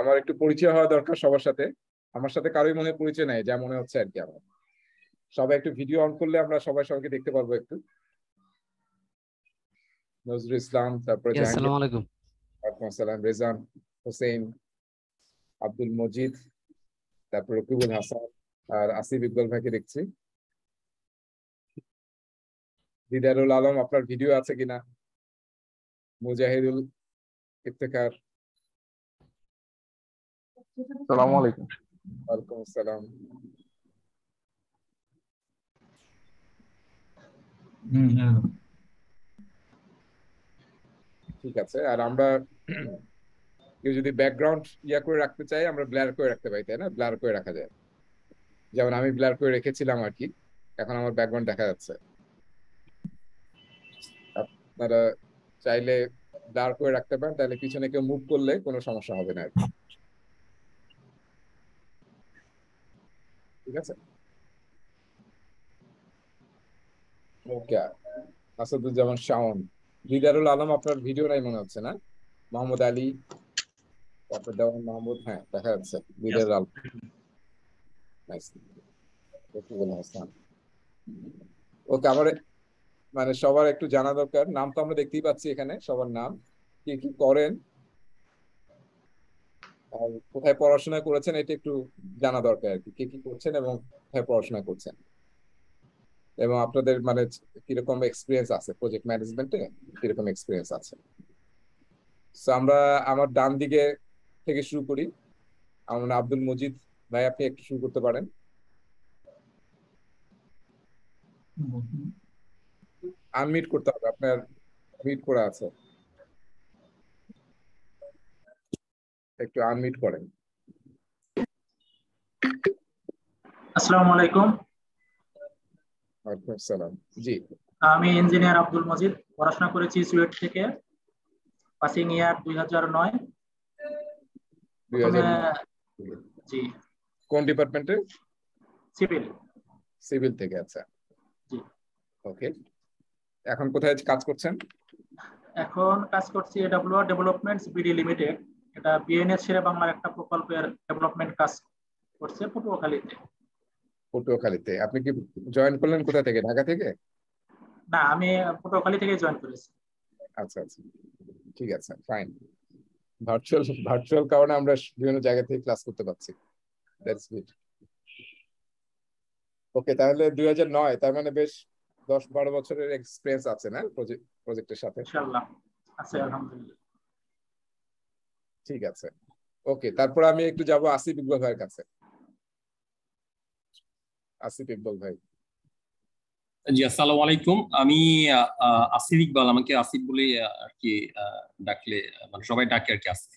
আমার একটু পরিচয় হওয়া দরকার সবার সাথে আমার সাথে কারোই মনে পরিচয় নাই যা মনে হচ্ছে আর কি আমার সবাই একটু ভিডিও অন করলে আমরা সবাই সবাইকে দেখতে পারবো একটু নজরুল ইসলাম তারপরে আসসালাম রেজান হোসেন আব্দুল মজিদ তারপর রকিবুল হাসান আর আসিফ ইকবাল ভাইকে দেখছি দিদারুল আলম আপনার ভিডিও আছে কিনা মুজাহিদুল ইফতেকার সালাম আলাইকুম ওয়ালাইকুম আসসালাম হ্যাঁ। ঠিক আছে আর আমরা কেউ যদি ব্যাকগ্রাউন্ড ইয়া করে রাখতে চাই আমরা ব্লার করে রাখতে পারি তাই না ব্লার করে রাখা যায় যেমন আমি ব্লার করে রেখেছিলাম আর কি এখন আমার ব্যাকগ্রাউন্ড দেখা যাচ্ছে আপনারা চাইলে ব্লার করে রাখতে পারেন তাহলে পিছনে কেউ মুভ করলে কোনো সমস্যা হবে না আর কি ঠিক আছে ওকে আসাদুজ্জামান শাওন লিডারুল আলম আপনার ভিডিও নাই মনে হচ্ছে না মোহাম্মদ আলী তারপর দেওয়ান মাহমুদ হ্যাঁ দেখা যাচ্ছে লিডারুল আলম ওকে আমার মানে সবার একটু জানা দরকার নাম তো আমরা দেখতেই পাচ্ছি এখানে সবার নাম কি কি করেন আর কোথায় পড়াশোনা করেছেন এটা একটু জানা দরকার আর কি কে কি করছেন এবং কোথায় পড়াশোনা করছেন এবং আপনাদের মানে কিরকম এক্সপিরিয়েন্স আছে প্রজেক্ট ম্যানেজমেন্টে কিরকম এক্সপিরিয়েন্স আছে সো আমরা আমার ডান দিকে থেকে শুরু করি আমার আব্দুল মজিদ ভাই আপনি একটু শুরু করতে পারেন আনমিট করতে হবে আপনার মিট করা আছে একটু আনমিট করেন আসসালামু আলাইকুম ওয়ালাইকুম আসসালাম জি আমি ইঞ্জিনিয়ার আব্দুল মজিদ পড়াশোনা করেছি সিলেট থেকে পাসিং ইয়ার 2009 2009 জি কোন ডিপার্টমেন্টে সিভিল সিভিল থেকে আচ্ছা জি ওকে এখন কোথায় কাজ করছেন এখন কাজ করছি এডব্লিউআর ডেভেলপমেন্টস বিডি লিমিটেড এটা বিএনএস শেরে বাংলার একটা প্রকল্পের ডেভেলপমেন্ট কাজ করছে পটুয়াখালীতে পটুয়াখালীতে আপনি কি জয়েন করলেন কোথা থেকে ঢাকা থেকে না আমি পটুয়াখালী থেকে জয়েন করেছি আচ্ছা আচ্ছা ঠিক আছে ফাইন ভার্চুয়াল ভার্চুয়াল কারণে আমরা বিভিন্ন জায়গা থেকে ক্লাস করতে পারছি দ্যাটস গুড ওকে তাহলে দুই হাজার নয় তার মানে বেশ দশ বারো বছরের এক্সপিরিয়েন্স আছে না প্রজেক্টের সাথে ইনশাআল্লাহ আছে আলহামদুলিল্লাহ ঠিক আছে ওকে তারপর আমি একটু যাব আসিফ ইকবাল ভাইয়ের কাছে আসিফ ইকবাল ভাই জি আসসালামু আলাইকুম আমি আসিফ ইকবাল আমাকে আসিফ বলে আর কি ডাকলে মানে সবাই ডাকে আর কি আসিফ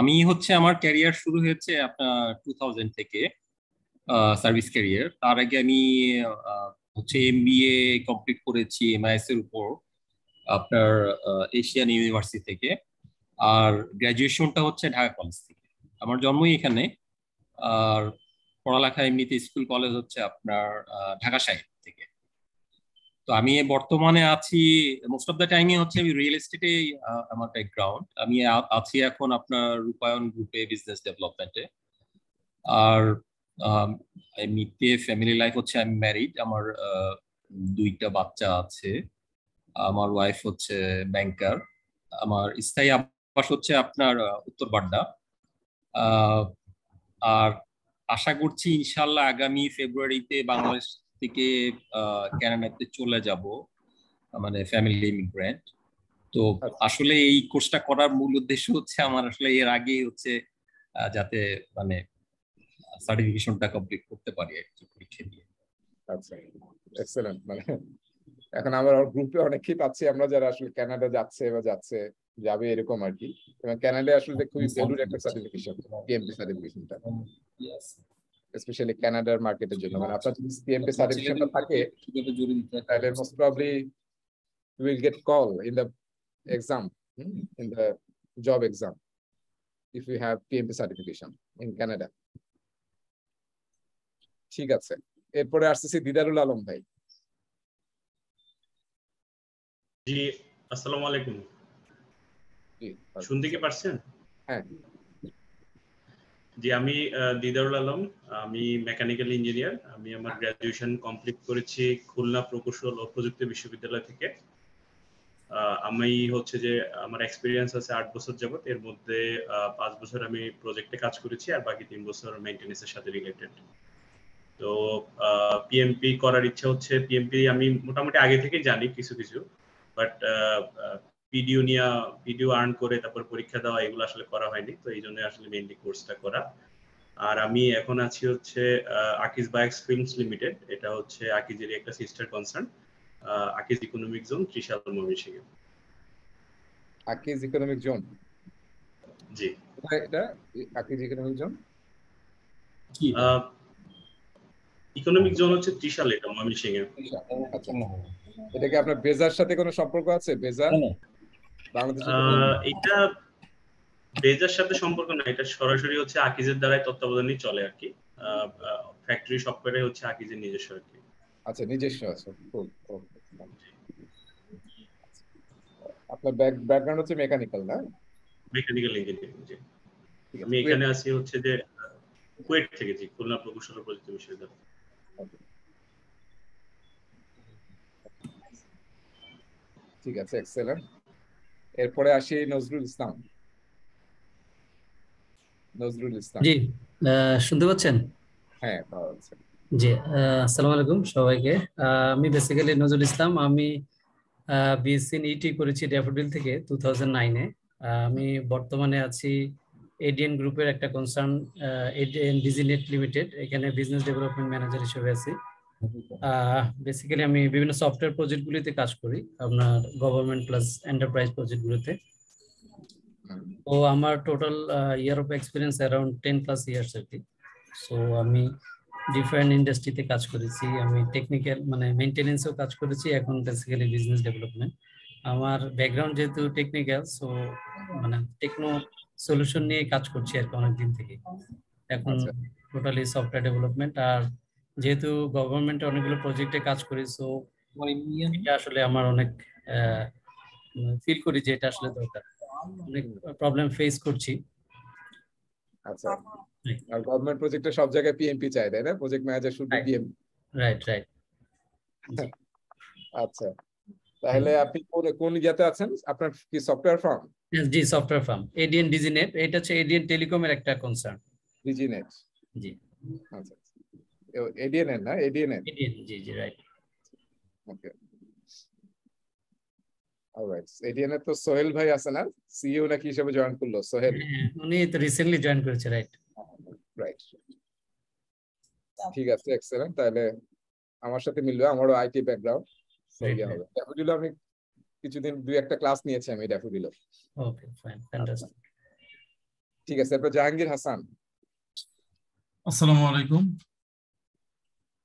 আমি হচ্ছে আমার ক্যারিয়ার শুরু হয়েছে আপনার টু থাউজেন্ড থেকে সার্ভিস ক্যারিয়ার তার আগে আমি হচ্ছে এমবিএ কমপ্লিট করেছি এমআইএস এর উপর আপনার এশিয়ান ইউনিভার্সিটি থেকে আর গ্রাজুয়েশনটা হচ্ছে ঢাকা কলেজ থেকে আমার জন্মই এখানে আর পড়ালেখা এমনিতে স্কুল কলেজ হচ্ছে আপনার ঢাকা সাহেব থেকে তো আমি বর্তমানে আছি মোস্ট অফ দ্য টাইমই হচ্ছে আমি রিয়েল এস্টেটে আমার ব্যাকগ্রাউন্ড আমি আছি এখন আপনার রূপায়ণ গ্রুপে বিজনেস ডেভেলপমেন্টে আর এমনিতে ফ্যামিলি লাইফ হচ্ছে আমি ম্যারিড আমার দুইটা বাচ্চা আছে আমার ওয়াইফ হচ্ছে ব্যাংকার আমার স্থায়ী পাশ হচ্ছে আপনার উত্তর বাড্ডা আর আশা করছি ইনশাল্লাহ আগামী ফেব্রুয়ারিতে বাংলাদেশ থেকে ক্যানাডাতে চলে যাব মানে ফ্যামিলি ইমিগ্রেন্ট তো আচ্ছা। আসলে এই কোর্সটা করার মূল উদ্দেশ্য হচ্ছে আমার আসলে এর আগে হচ্ছে যাতে মানে সার্টিফিকেশনটা কমপ্লিট করতে পারি আর কি পরীক্ষা দিয়ে আচ্ছা এক্সেলেন্ট মানে এখন আমার গ্রুপে অনেকেই পাচ্ছি আমরা যারা আসলে কানাডা যাচ্ছে বা যাচ্ছে যাবে এরকম আর কি এবং ক্যানাডায় আসলে খুবই ভ্যালুর একটা সার্টিফিকেশন পিএমপি সার্টিফিকেশনটা স্পেশালি ক্যানাডার মার্কেটের জন্য মানে আপনার যদি পিএমপি সার্টিফিকেশনটা থাকে তাহলে most probably you will get call in the exam in the job exam if you have PMP certification in Canada ঠিক আছে এরপরে আসতেছি দিদারুল আলম ভাই জি আসসালামু আলাইকুম শুনতে কি পারছেন হ্যাঁ। জি আমি দিদারুল আলম আমি মেকানিক্যাল ইঞ্জিনিয়ার আমি আমার গ্রাজুয়েশন কমপ্লিট করেছি খুলনা প্রকৌশল ও প্রযুক্তি বিশ্ববিদ্যালয় থেকে আমি হচ্ছে যে আমার এক্সপিরিয়েন্স আছে আট বছর যাবত এর মধ্যে পাঁচ বছর আমি প্রজেক্টে কাজ করেছি আর বাকি তিন বছর মেনটেন্সের সাথে রিলেটেড তো পিএমপি করার ইচ্ছা হচ্ছে পিএমপি আমি মোটামুটি আগে থেকে জানি কিছু কিছু বাট ভিডিও নিয়ে ভিডিও আর্ন করে তারপর পরীক্ষা দেওয়া এগুলো আসলে করা হয়নি তো এই জন্য আসলে মেইনলি কোর্সটা করা আর আমি এখন আছি হচ্ছে আকিজ বায়োক্স ফিল্মস লিমিটেড এটা হচ্ছে আকিজের একটা sister concern Akij economic zone Trishal মমিশিকে আকিজ ইকোনমিক জোন জি এটা আকিজ ইকোনমিক জোন কি ইকোনমিক জোন হচ্ছে ত্রিশাল আচ্ছা। এটা মমিশিকে আচ্ছা কি আপনার বেজার সাথে কোনো সম্পর্ক আছে বেজার এটা বেজার সাথে সম্পর্ক না এটা সরাসরি হচ্ছে আকিজের দ্বারাই তত্ত্বাবধানই চলে আর কি ফ্যাক্টরি সফটওয়্যারে হচ্ছে আকিজের নিজস্ব আর কি আচ্ছা নিজস্ব আছে খুব আপনার ব্যাকগ্রাউন্ড হচ্ছে মেকানিক্যাল না মেকানিক্যাল ইঞ্জিনিয়ারিং জি আমি এখানে আছি হচ্ছে যে কুয়েট থেকে জি খুলনা প্রকৌশল ও প্রযুক্তি বিশ্ববিদ্যালয় ঠিক আছে এক্সেলেন্ট এরপরে আসি নজরুল ইসলাম নজরুল ইসলাম জি শুনতে পাচ্ছেন হ্যাঁ পাওয়া জি আসসালামু আলাইকুম সবাইকে আমি বেসিক্যালি নজরুল ইসলাম আমি বিএসসি ইটি e করেছি ড্যাফোডিল থেকে টু থাউজেন্ড নাইনে আমি বর্তমানে আছি এডিএন গ্রুপের একটা কনসার্ন এডিএন ডিজিনেট লিমিটেড এখানে বিজনেস ডেভেলপমেন্ট ম্যানেজার হিসেবে আছি বেসিক্যালি আমি বিভিন্ন সফটওয়্যার প্রজেক্টগুলিতে কাজ করি আপনার গভর্নমেন্ট প্লাস এন্টারপ্রাইজ প্রজেক্টগুলিতে তো আমার total year of experience around ten plus years আর কি সো আমি ডিফারেন্ট ইন্ডাস্ট্রিতে কাজ করেছি আমি টেকনিক্যাল মানে মেনটেনেন্সেও কাজ করেছি এখন বেসিক্যালি বিজনেস ডেভেলপমেন্ট আমার ব্যাকগ্রাউন্ড যেহেতু টেকনিক্যাল সো মানে টেকনো সলিউশন নিয়ে কাজ করছি আর কি অনেকদিন থেকে এখন টোটালি সফটওয়্যার ডেভেলপমেন্ট আর যেহেতু গভর্নমেন্টে অনেকগুলো প্রজেক্টে কাজ করি সো আসলে আমার অনেক ফিল করি যে এটা আসলে দরকার অনেক প্রবলেম ফেস করছি আচ্ছা হ্যাঁ। আর গভর্নমেন্ট প্রজেক্টে সব জায়গায় পিএমপি চাই তাই না project manager should be PM right right আচ্ছা তাহলে আপনি কোন কোন ইয়াতে আছেন আপনার কি সফটওয়্যার ফার্ম জি সফটওয়্যার ফার্ম এডিএন ডিজিনেট এটা হচ্ছে এডিএন টেলিকমের একটা কনসার্ন ডিজিনেট জি আচ্ছা এডিএনএন না এডিএনএন এডিএন রাইট তো সোহেল ভাই সিইও নাকি হিসেবে জয়েন করলো সোহেল উনি রিসেন্টলি জয়েন ঠিক আছে আমার সাথে মিলবে আমারও আইটি ব্যাকগ্রাউন্ড হবে আমি কিছুদিন দুই একটা ক্লাস নিয়েছি আমি ওকে ফাইন ঠিক আছে জাহাঙ্গীর হাসান আসসালামু আলাইকুম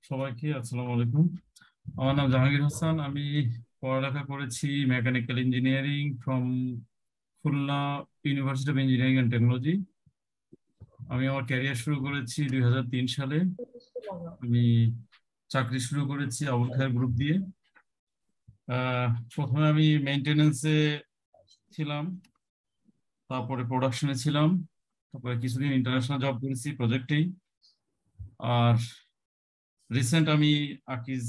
সবাইকে আসসালামু আলাইকুম আমার নাম জাহাঙ্গীর হাসান আমি পড়ালেখা করেছি mechanical engineering from Khulna university of engineering and technology আমি আমার ক্যারিয়ার শুরু করেছি দুই সালে আমি চাকরি শুরু করেছি আবুল খায়ের গ্রুপ দিয়ে প্রথমে আমি মেনটেনেন্সে ছিলাম তারপরে প্রোডাকশনে ছিলাম তারপরে কিছুদিন ইন্টারন্যাশনাল জব করেছি প্রজেক্টেই আর রিসেন্ট আমি আকিজ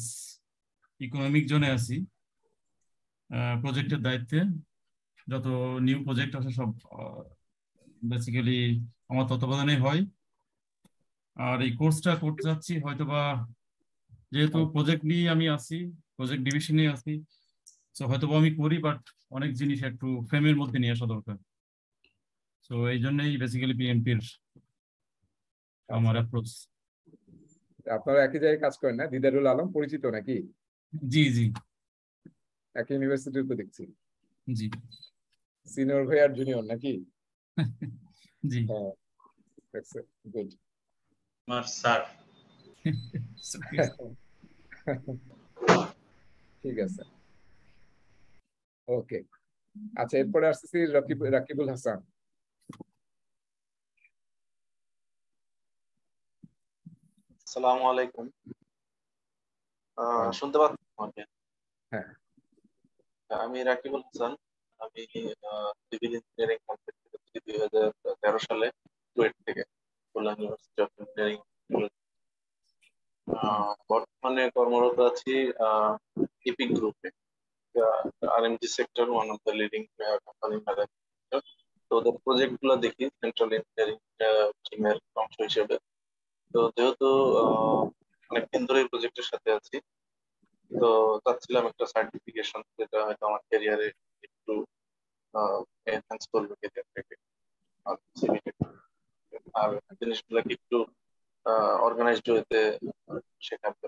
ইকোনমিক জোনে আছি প্রজেক্টের দায়িত্বে যত নিউ প্রজেক্ট আছে সব বেসিক্যালি আমার তত্ত্বাবধানে হয় আর এই কোর্সটা করতে যাচ্ছি হয়তোবা যেহেতু প্রজেক্ট নিয়ে আমি আসি প্রজেক্ট ডিভিশনে আসি তো হয়তোবা আমি করি বাট অনেক জিনিস একটু ফ্রেমের মধ্যে নিয়ে আসা দরকার তো এই জন্যই বেসিক্যালি পিএমপির আমার অ্যাপ্রোচ আপনারা একই জায়গায় কাজ করেন না দিদারুল আলম পরিচিত নাকি জি জি একই ইউনিভার্সিটির তো দেখছি জি সিনিয়র ভাই আর জুনিয়র নাকি জি গুড হ্যাঁ, মার স্যার ঠিক আছে ওকে আচ্ছা এরপরে আসছি রাকিবুল হাসান সালামু আলাইকুম হ্যাঁ। শুনতে পাচ্ছেন আমাকে হ্যাঁ আমি রাকিবুল হাসান আমি সিভিল ইঞ্জিনিয়ারিং কমপ্লিট করেছি দুই হাজার তেরো সালে কুয়েট থেকে খুলনা ইউনিভার্সিটি অফ ইঞ্জিনিয়ারিং বর্তমানে কর্মরত আছি ইপিক গ্রুপে RMG sector one of the leading company তো ওদের প্রজেক্টগুলো দেখি সেন্ট্রাল ইঞ্জিনিয়ারিং টিমের অংশ হিসেবে তো যেহেতু অনেকদিন ধরে প্রজেক্টের সাথে আছি তো চাচ্ছিলাম একটা সার্টিফিকেশন যেটা হয়তো আমার ক্যারিয়ারে একটু এনহ্যান্স করবে কেরিয়ার থেকে আর জিনিসগুলোকে একটু অর্গানাইজড হতে শেখাতে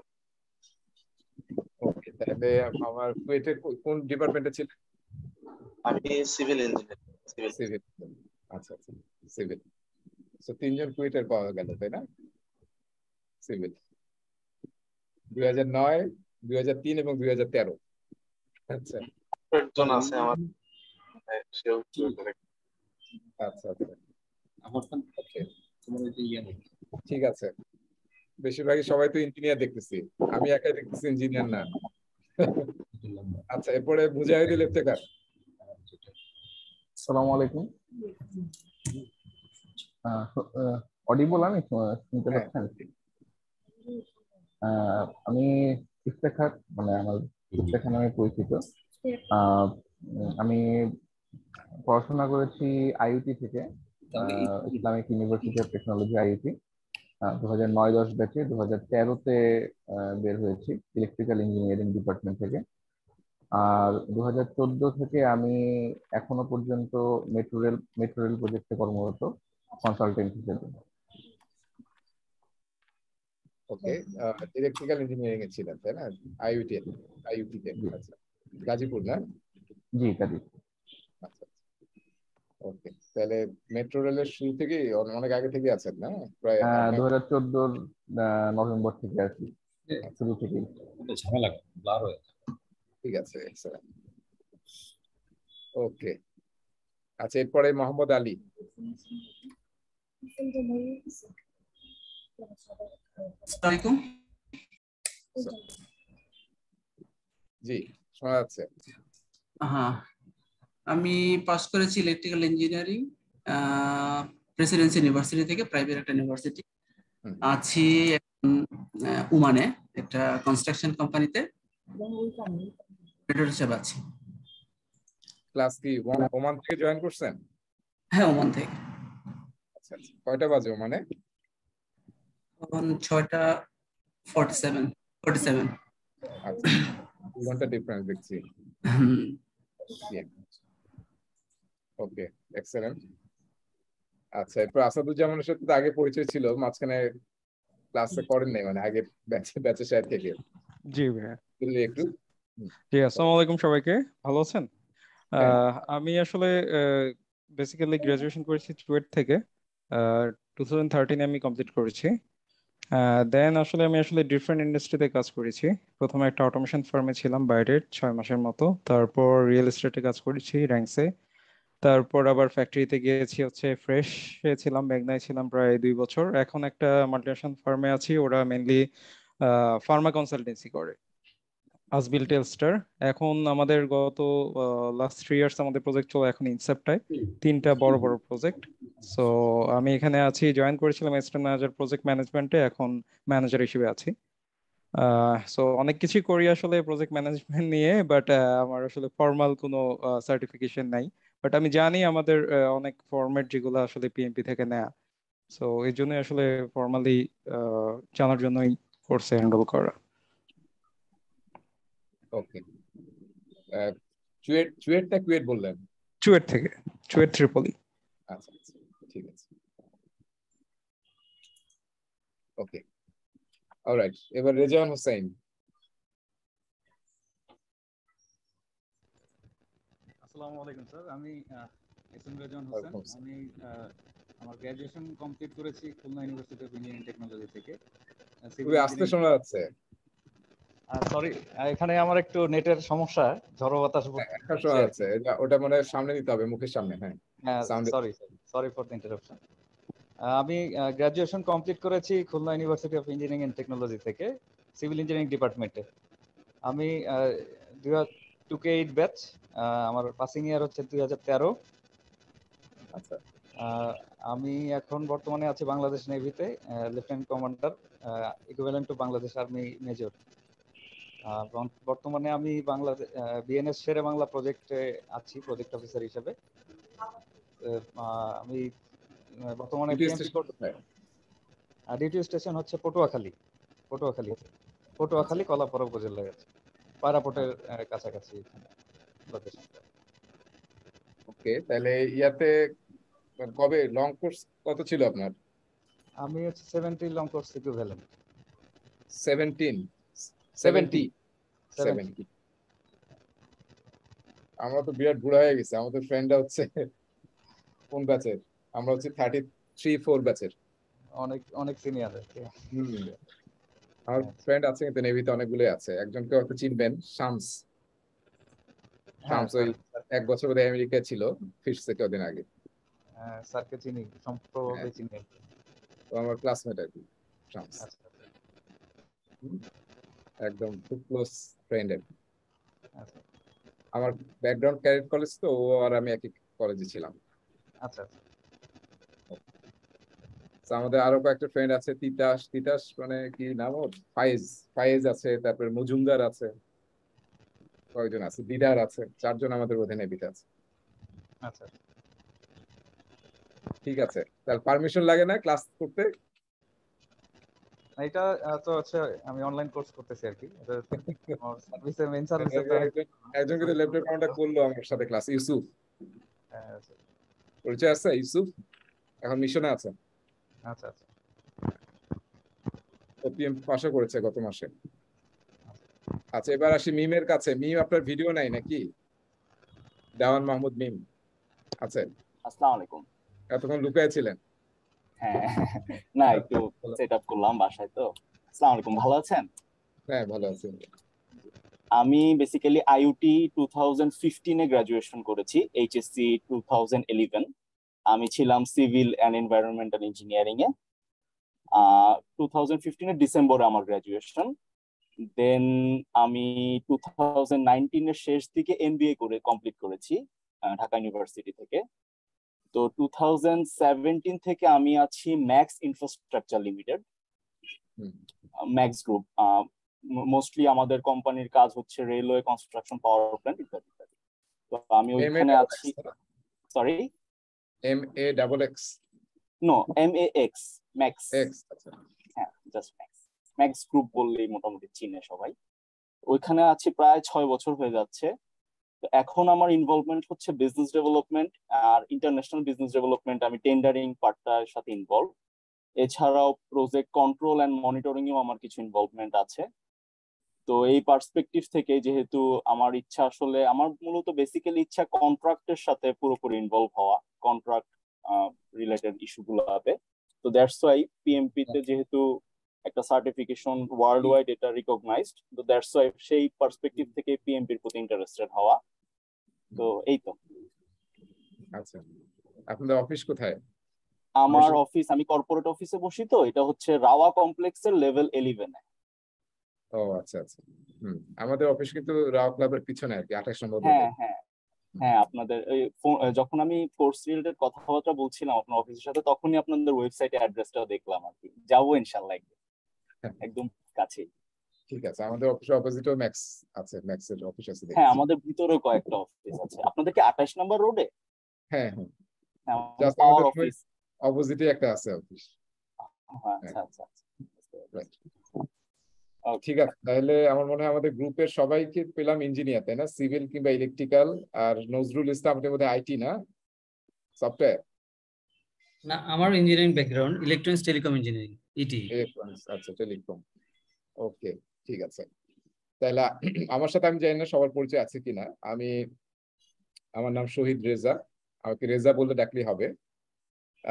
ওকে তাহলে আমার কুয়েটের কোন ডিপার্টমেন্টে ছিল আমি সিভিল ইঞ্জিনিয়ার সিভিল আচ্ছা আচ্ছা সিভিল তো তিনজন কুয়েটার পাওয়া গেল তাই না সিভিল দুই হাজার নয় দুই হাজার তিন এবং দুই হাজার তেরো আচ্ছা আচ্ছা ঠিক আছে বেশিরভাগই সবাই তো ইঞ্জিনিয়ার দেখতেছি আমি একাই দেখতেছি ইঞ্জিনিয়ার না আচ্ছা এরপরে মুজাহিদুল লেফতেকার আসসালামু আলাইকুম অডিবল আমি শুনতে হ্যাঁ। পাচ্ছেন আমি ইফতেখা মানে আমার ইফতেখা নামে পরিচিত আমি পড়াশোনা করেছি আইইউটি থেকে Islamic university of technology IUT দু হাজার নয় দশ ব্যাচে দু হাজার তেরোতে বের হয়েছি ইলেকট্রিক্যাল ইঞ্জিনিয়ারিং ডিপার্টমেন্ট থেকে আর দু হাজার চোদ্দ থেকে আমি এখনো পর্যন্ত মেট্রো রেল মেট্রো রেল প্রজেক্টে কর্মরত কনসালটেন্ট হিসেবে ওকে ইলেকট্রিক্যাল ইঞ্জিনিয়ারিং এ ছিলেন তাই না আইইউটি আইইউটি তে আচ্ছা গাজীপুর না জি গাজীপুর আচ্ছা, আচ্ছা। ওকে তাহলে মেট্রো রেলের শুরু থেকে অনেক আগে থেকে আছেন না প্রায় হ্যাঁ, দু হাজার চোদ্দোর নভেম্বর থেকে আছি শুরু থেকে ঝামেলা ব্লার হয়ে ঠিক আছে ওকে আচ্ছা এরপরে মোহাম্মদ আলী হ্যাঁ, আমি পাস করেছি ইলেকট্রিক্যাল ইঞ্জিনিয়ারিং প্রেসিডেন্সি ইউনিভার্সিটি থেকে প্রাইভেট একটা ইউনিভার্সিটি আছি উমানে একটা কনস্ট্রাকশন কোম্পানিতে হিসেবে আছি ক্লাস কি ওমান থেকে জয়েন করছেন হ্যাঁ ওমান থেকে আচ্ছা, আচ্ছা। কয়টা বাজে ওমানে on Chota 47. 47. Forty seven forty seven ঘন্টা ডিফারেন্স yeah. Okay, excellent. আচ্ছা এরপর জামানের সাথে তো আগে পরিচয় ছিল মাঝখানে ক্লাসে করেন নাই মানে আগে ব্যাচে ব্যাচে স্যার থেকে জি ভাইয়া একটু জি আসসালামু আলাইকুম সবাইকে ভালো আছেন হ্যাঁ। আমি আসলে বেসিক্যালি গ্রাজুয়েশন করেছি টুয়েট থেকে টু থাউজেন্ড থার্টিনে আমি কমপ্লিট করেছি দেন আসলে আমি আসলে ডিফারেন্ট ইন্ডাস্ট্রিতে কাজ করেছি প্রথমে একটা অটোমেশন ফার্মে ছিলাম বাইরের ছয় মাসের মতো তারপর রিয়েল এস্টেটে কাজ করেছি র্যাঙ্কসে তারপর আবার ফ্যাক্টরিতে গিয়েছি হচ্ছে ফ্রেশ ছিলাম মেঘনায় ছিলাম প্রায় দুই বছর এখন একটা মাল্টিনেশন ফার্মে আছি ওরা মেনলি ফার্মা কনসালটেন্সি করে আসবিল টেলস্টার এখন আমাদের গত লাস্ট থ্রি ইয়ার্স আমাদের প্রজেক্ট চলে এখন ইনসেপ্টায় তিনটা বড় বড় প্রজেক্ট সো আমি এখানে আছি জয়েন করেছিলাম এস্টার ম্যানেজার প্রজেক্ট ম্যানেজমেন্টে এখন ম্যানেজার হিসেবে আছি সো অনেক কিছু করি আসলে প্রজেক্ট ম্যানেজমেন্ট নিয়ে বাট আমার আসলে ফর্মাল কোনো সার্টিফিকেশন নাই বাট আমি জানি আমাদের অনেক ফর্মেট যেগুলো আসলে পিএমপি থেকে নেয়া সো এই জন্য আসলে ফর্মালি জানার জন্যই কোর্সে হ্যান্ডেল করা ওকে চুয়েট চুয়েটটা কুয়েট বললেন চুয়েট থেকে চুয়েট আচ্ছা, ত্রিপলি আচ্ছা ঠিক আছে ওকে অলরাইট এবার রেজান হোসেন আসসালামু আলাইকুম স্যার আমি এসএম রেজান হোসেন আমি আমার গ্র্যাজুয়েশন কমপ্লিট করেছি Khulna university of engineering technology থেকে আস্তে শোনা যাচ্ছে সরি এখানে আমার একটু নেটের সমস্যা ঝড়ো বাতাস হ্যাঁ, আছে ওটা মানে সামনে দিতে হবে মুখের সামনে হ্যাঁ sorry sorry for the interruption আমি গ্রাজুয়েশন কমপ্লিট করেছি Khulna university of engineering and technology থেকে সিভিল ইঞ্জিনিয়ারিং ডিপার্টমেন্টে আমি দুই টু কে এইট ব্যাচ আমার পাসিং ইয়ার হচ্ছে দুই হাজার তেরো আচ্ছা আমি এখন বর্তমানে আছি বাংলাদেশ নেভিতে lieutenant commander equivalent to Bangladesh army major বর্তমানে আমি বাংলাদেশ বিএনএস শেরে বাংলা প্রজেক্টে আছি প্রজেক্ট অফিসার হিসেবে আমি বর্তমানে আর রেডিও স্টেশন হচ্ছে পটুয়াখালী পটুয়াখালী পটুয়াখালী কলাপাড়া উপজেলায় আছে পারাপোর্টের কাছাকাছি ওকে তাহলে ইয়াতে কবে লং কোর্স কত ছিল আপনার আমি হচ্ছে seventeen long course equivalent 17 seventy seventy আমরা তো বিরাট বুড়া হয়ে গেছি আমাদের ফ্রেন্ডরা হচ্ছে কোন ব্যাচের আমরা হচ্ছে থার্টি থ্রি ব্যাচের অনেক অনেক সিনিয়র হ্যাঁ। আমার ফ্রেন্ড আছে কিন্তু নেভিতে অনেকগুলো আছে একজনকে হয়তো চিনবেন শামস হ্যাঁ, শামস এক বছর বোধহয় আমেরিকায় ছিল ফিরছে কদিন আগে হ্যাঁ, স্যারকে চিনি সম্পূর্ণভাবে চিনি আমার ক্লাসমেট আর কি শামস আচ্ছা। একদম খুব ক্লোজ আচ্ছা। ফ্রেন্ড আমার ব্যাকগ্রাউন্ড ক্যারেট কলেজ তো ও আর আমি একই কলেজে ছিলাম আচ্ছা, আচ্ছা। আমাদের আরো কয়েকটা ফ্রেন্ড আছে তিতাস তিতাস মানে কি নাম ওর ফাইজ ফাইজ আছে তারপর মজুমদার আছে কয়েকজন আছে দিদার আছে চারজন আমাদের অধীনে বিট আছে আচ্ছা ঠিক আছে তাহলে পারমিশন লাগে না ক্লাস করতে মানে এটা তো আছে আমি অনলাইন কোর্স করতেছি আর কি সার্ভিসের মেইন সার্ভিস একজন কিন্তু ল্যাপটপ কাউন্টার করলো আমার সাথে ক্লাস ইউসুফ হ্যাঁ, আচ্ছা। পরিচয় আছে ইউসুফ এখন মিশনে আছে আচ্ছা আচ্ছা ওপিএম পাশও করেছে গত মাসে আচ্ছা।, আচ্ছা এবার আসি মিমের কাছে মিম আপনার ভিডিও নাই নাকি দেওয়ান মাহমুদ মিম আছেন আসসালামু আলাইকুম এতক্ষণ লুকায় ছিলেন হ্যাঁ না হ্যাঁ, একটু সেট আপ করলাম বাসায় তো আসসালামু আলাইকুম ভালো আছেন হ্যাঁ ভালো আছি আমি বেসিক্যালি আইউটি টু থাউজেন্ড ফিফটিনে গ্রাজুয়েশন করেছি এইচএসসি টু থাউজেন্ড ইলেভেন আমি ছিলাম সিভিল অ্যান্ড এনভায়রনমেন্টাল ইঞ্জিনিয়ারিং এ টু থাউজেন্ড ফিফটিনের ডিসেম্বরে আমার গ্রাজুয়েশন দেন আমি টু থাউজেন্ড নাইনটিনের শেষ দিকে এমবিএ করে কমপ্লিট করেছি ঢাকা ইউনিভার্সিটি থেকে তো টু থেকে আমি আছি Max Infrastructure Limited Max Group mostly আমাদের কোম্পানির কাজ হচ্ছে রেলওয়ে কনস্ট্রাকশন পাওয়ার প্ল্যান্ট ইত্যাদি ইত্যাদি তো আমি ওইখানে আছি sorry M A double X no M A X Max X হ্যাঁ জাস্ট ম্যাক্স ম্যাক্স গ্রুপ বললেই মোটামুটি চিনে সবাই ওইখানে আছি প্রায় ছয় বছর হয়ে যাচ্ছে এখন আমার ইনভলভমেন্ট হচ্ছে বিজনেস ডেভেলপমেন্ট আর ইন্টারন্যাশনাল বিজনেস ডেভেলপমেন্ট আমি টেন্ডারিং পার্টটার সাথে ইনভলভ এছাড়াও প্রজেক্ট কন্ট্রোল অ্যান্ড মনিটরিং এও আমার কিছু ইনভলভমেন্ট আছে তো এই পার্সপেক্টিভ থেকে যেহেতু আমার ইচ্ছা আসলে আমার মূলত বেসিক্যালি ইচ্ছা কন্ট্রাক্টের সাথে পুরোপুরি ইনভলভ হওয়া কন্ট্রাক্ট রিলেটেড ইস্যুগুলোতে তো দ্যাটস ওয়াই পিএমপি তে আচ্ছা। যেহেতু একটা সার্টিফিকেশন ওয়ার্ল্ড ওয়াইড এটা রিকগনাইজড তো দ্যাটস ওয়াই সেই পার্সপেক্টিভ থেকে পিএমপির প্রতি ইন্টারেস্টেড হওয়া তো এই তো আচ্ছা আপনাদের অফিস কোথায় আমার অফিস আমি কর্পোরেট অফিসে বসি তো এটা হচ্ছে রাওয়া কমপ্লেক্সের লেভেল 11 এ ও আচ্ছা আচ্ছা হুম আমাদের অফিস কিন্তু রাওয়া ক্লাবের পিছনে আর কি 28 নম্বর হ্যাঁ হ্যাঁ হ্যাঁ আপনাদের যখন আমি কোর্স রিলেটেড কথাবার্তা বলছিলাম আপনার অফিসের সাথে তখনই আপনাদের ওয়েবসাইটে অ্যাড্রেসটা দেখলাম আর কি যাবো ইনশাল্লাহ একদিন হ্যাঁ। একদম কাছে ঠিক আছে আমাদের অফিস অপোজিটেও ম্যাক্স আছে ম্যাক্সের অফিস আছে হ্যাঁ আমাদের ভিতরেও কয়েকটা অফিস আছে আপনাদের কি 28 নম্বর রোডে হ্যাঁ হ্যাঁ জাস্ট হ্যাঁ, আমাদের অফিস অপোজিটে একটা আছে অফিস আচ্ছা, হ্যাঁ। আচ্ছা আচ্ছা ঠিক আছে তাহলে আমার মনে হয় আমাদের গ্রুপের সবাইকে পেলাম ইঞ্জিনিয়ার তাই না সিভিল কিংবা ইলেকট্রিক্যাল আর নজরুল ইসলাম বোধহয় আইটি না সফটওয়্যার না আমার engineering background electronics telecom engineering ET electronics আচ্ছা টেলিকম ওকে ঠিক আছে তাহলে আমার সাথে আমি জানি না সবার পরিচয় আছে কিনা আমি আমার নাম শহীদ রেজা আমাকে রেজা বললে ডাকলেই হবে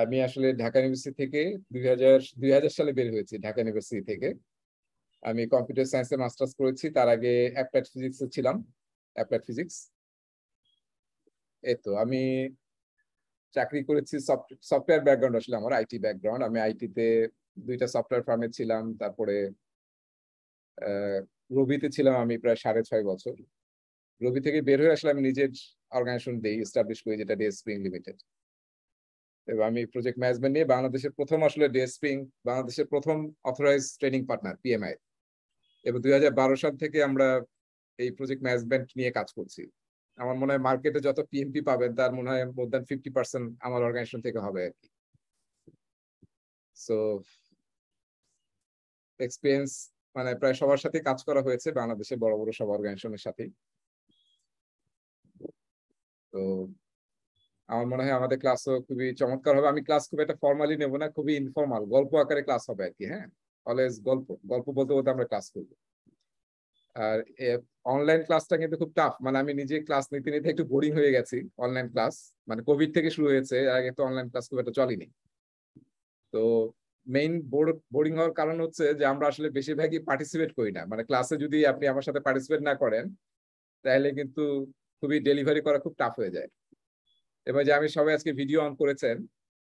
আমি আসলে ঢাকা ইউনিভার্সিটি থেকে দুই হাজার সালে বের হয়েছি ঢাকা ইউনিভার্সিটি থেকে আমি কম্পিউটার সায়েন্সে মাস্টার্স করেছি তার আগে অ্যাপ্লাইড ফিজিক্সে ছিলাম অ্যাপ্লাইড ফিজিক্স এই তো আমি চাকরি করেছি সফটওয়্যার ব্যাকগ্রাউন্ড আসলে আমার আইটি ব্যাকগ্রাউন্ড আমি আইটিতে দুইটা সফটওয়্যার ফার্মে ছিলাম তারপরে রবিতে ছিলাম আমি প্রায় সাড়ে ছয় বছর রবি থেকে বের হয়ে আসলে আমি নিজের অর্গানাইজেশন দিই এস্টাবলিশ করি যেটা ডিএসপিং লিমিটেড এবং আমি প্রজেক্ট ম্যানেজমেন্ট নিয়ে বাংলাদেশের প্রথম আসলে ডিএসপিং বাংলাদেশের প্রথম অথরাইজ ট্রেনিং পার্টনার পিএমআই এবং দুই সাল থেকে আমরা এই প্রজেক্ট ম্যানেজমেন্ট নিয়ে কাজ করছি আমার মনে হয় মার্কেটে যত পিএমপি পাবেন তার মনে হয় মোর দ্যান ফিফটি পার্সেন্ট আমার অর্গানাইজেশন থেকে হবে আর কি সো এক্সপিরিয়েন্স মানে প্রায় সবার সাথে কাজ করা হয়েছে বাংলাদেশে বড় বড় সব অর্গানাইজেশনের সাথে তো আমার মনে হয় আমাদের ক্লাসও খুবই চমৎকার হবে আমি ক্লাস খুব একটা ফর্মালি নেব না খুবই ইনফর্মাল গল্প আকারে ক্লাস হবে আর কি হ্যাঁ অলওয়েজ গল্প গল্প বলতে বলতে আমরা ক্লাস করবো আর অনলাইন ক্লাসটা কিন্তু খুব টাফ মানে আমি নিজে ক্লাস নিতে নিতে একটু বোরিং হয়ে গেছি অনলাইন ক্লাস মানে কোভিড থেকে শুরু হয়েছে আগে তো অনলাইন ক্লাস খুব একটা চলেনি তো মেইন বোরিং হওয়ার কারণ হচ্ছে যে আমরা আসলে বেশিরভাগই পার্টিসিপেট করি না মানে ক্লাসে যদি আপনি আমার সাথে পার্টিসিপেট না করেন তাহলে কিন্তু খুবই ডেলিভারি করা খুব টাফ হয়ে যায় এবার যে আমি সবাই আজকে ভিডিও অন করেছেন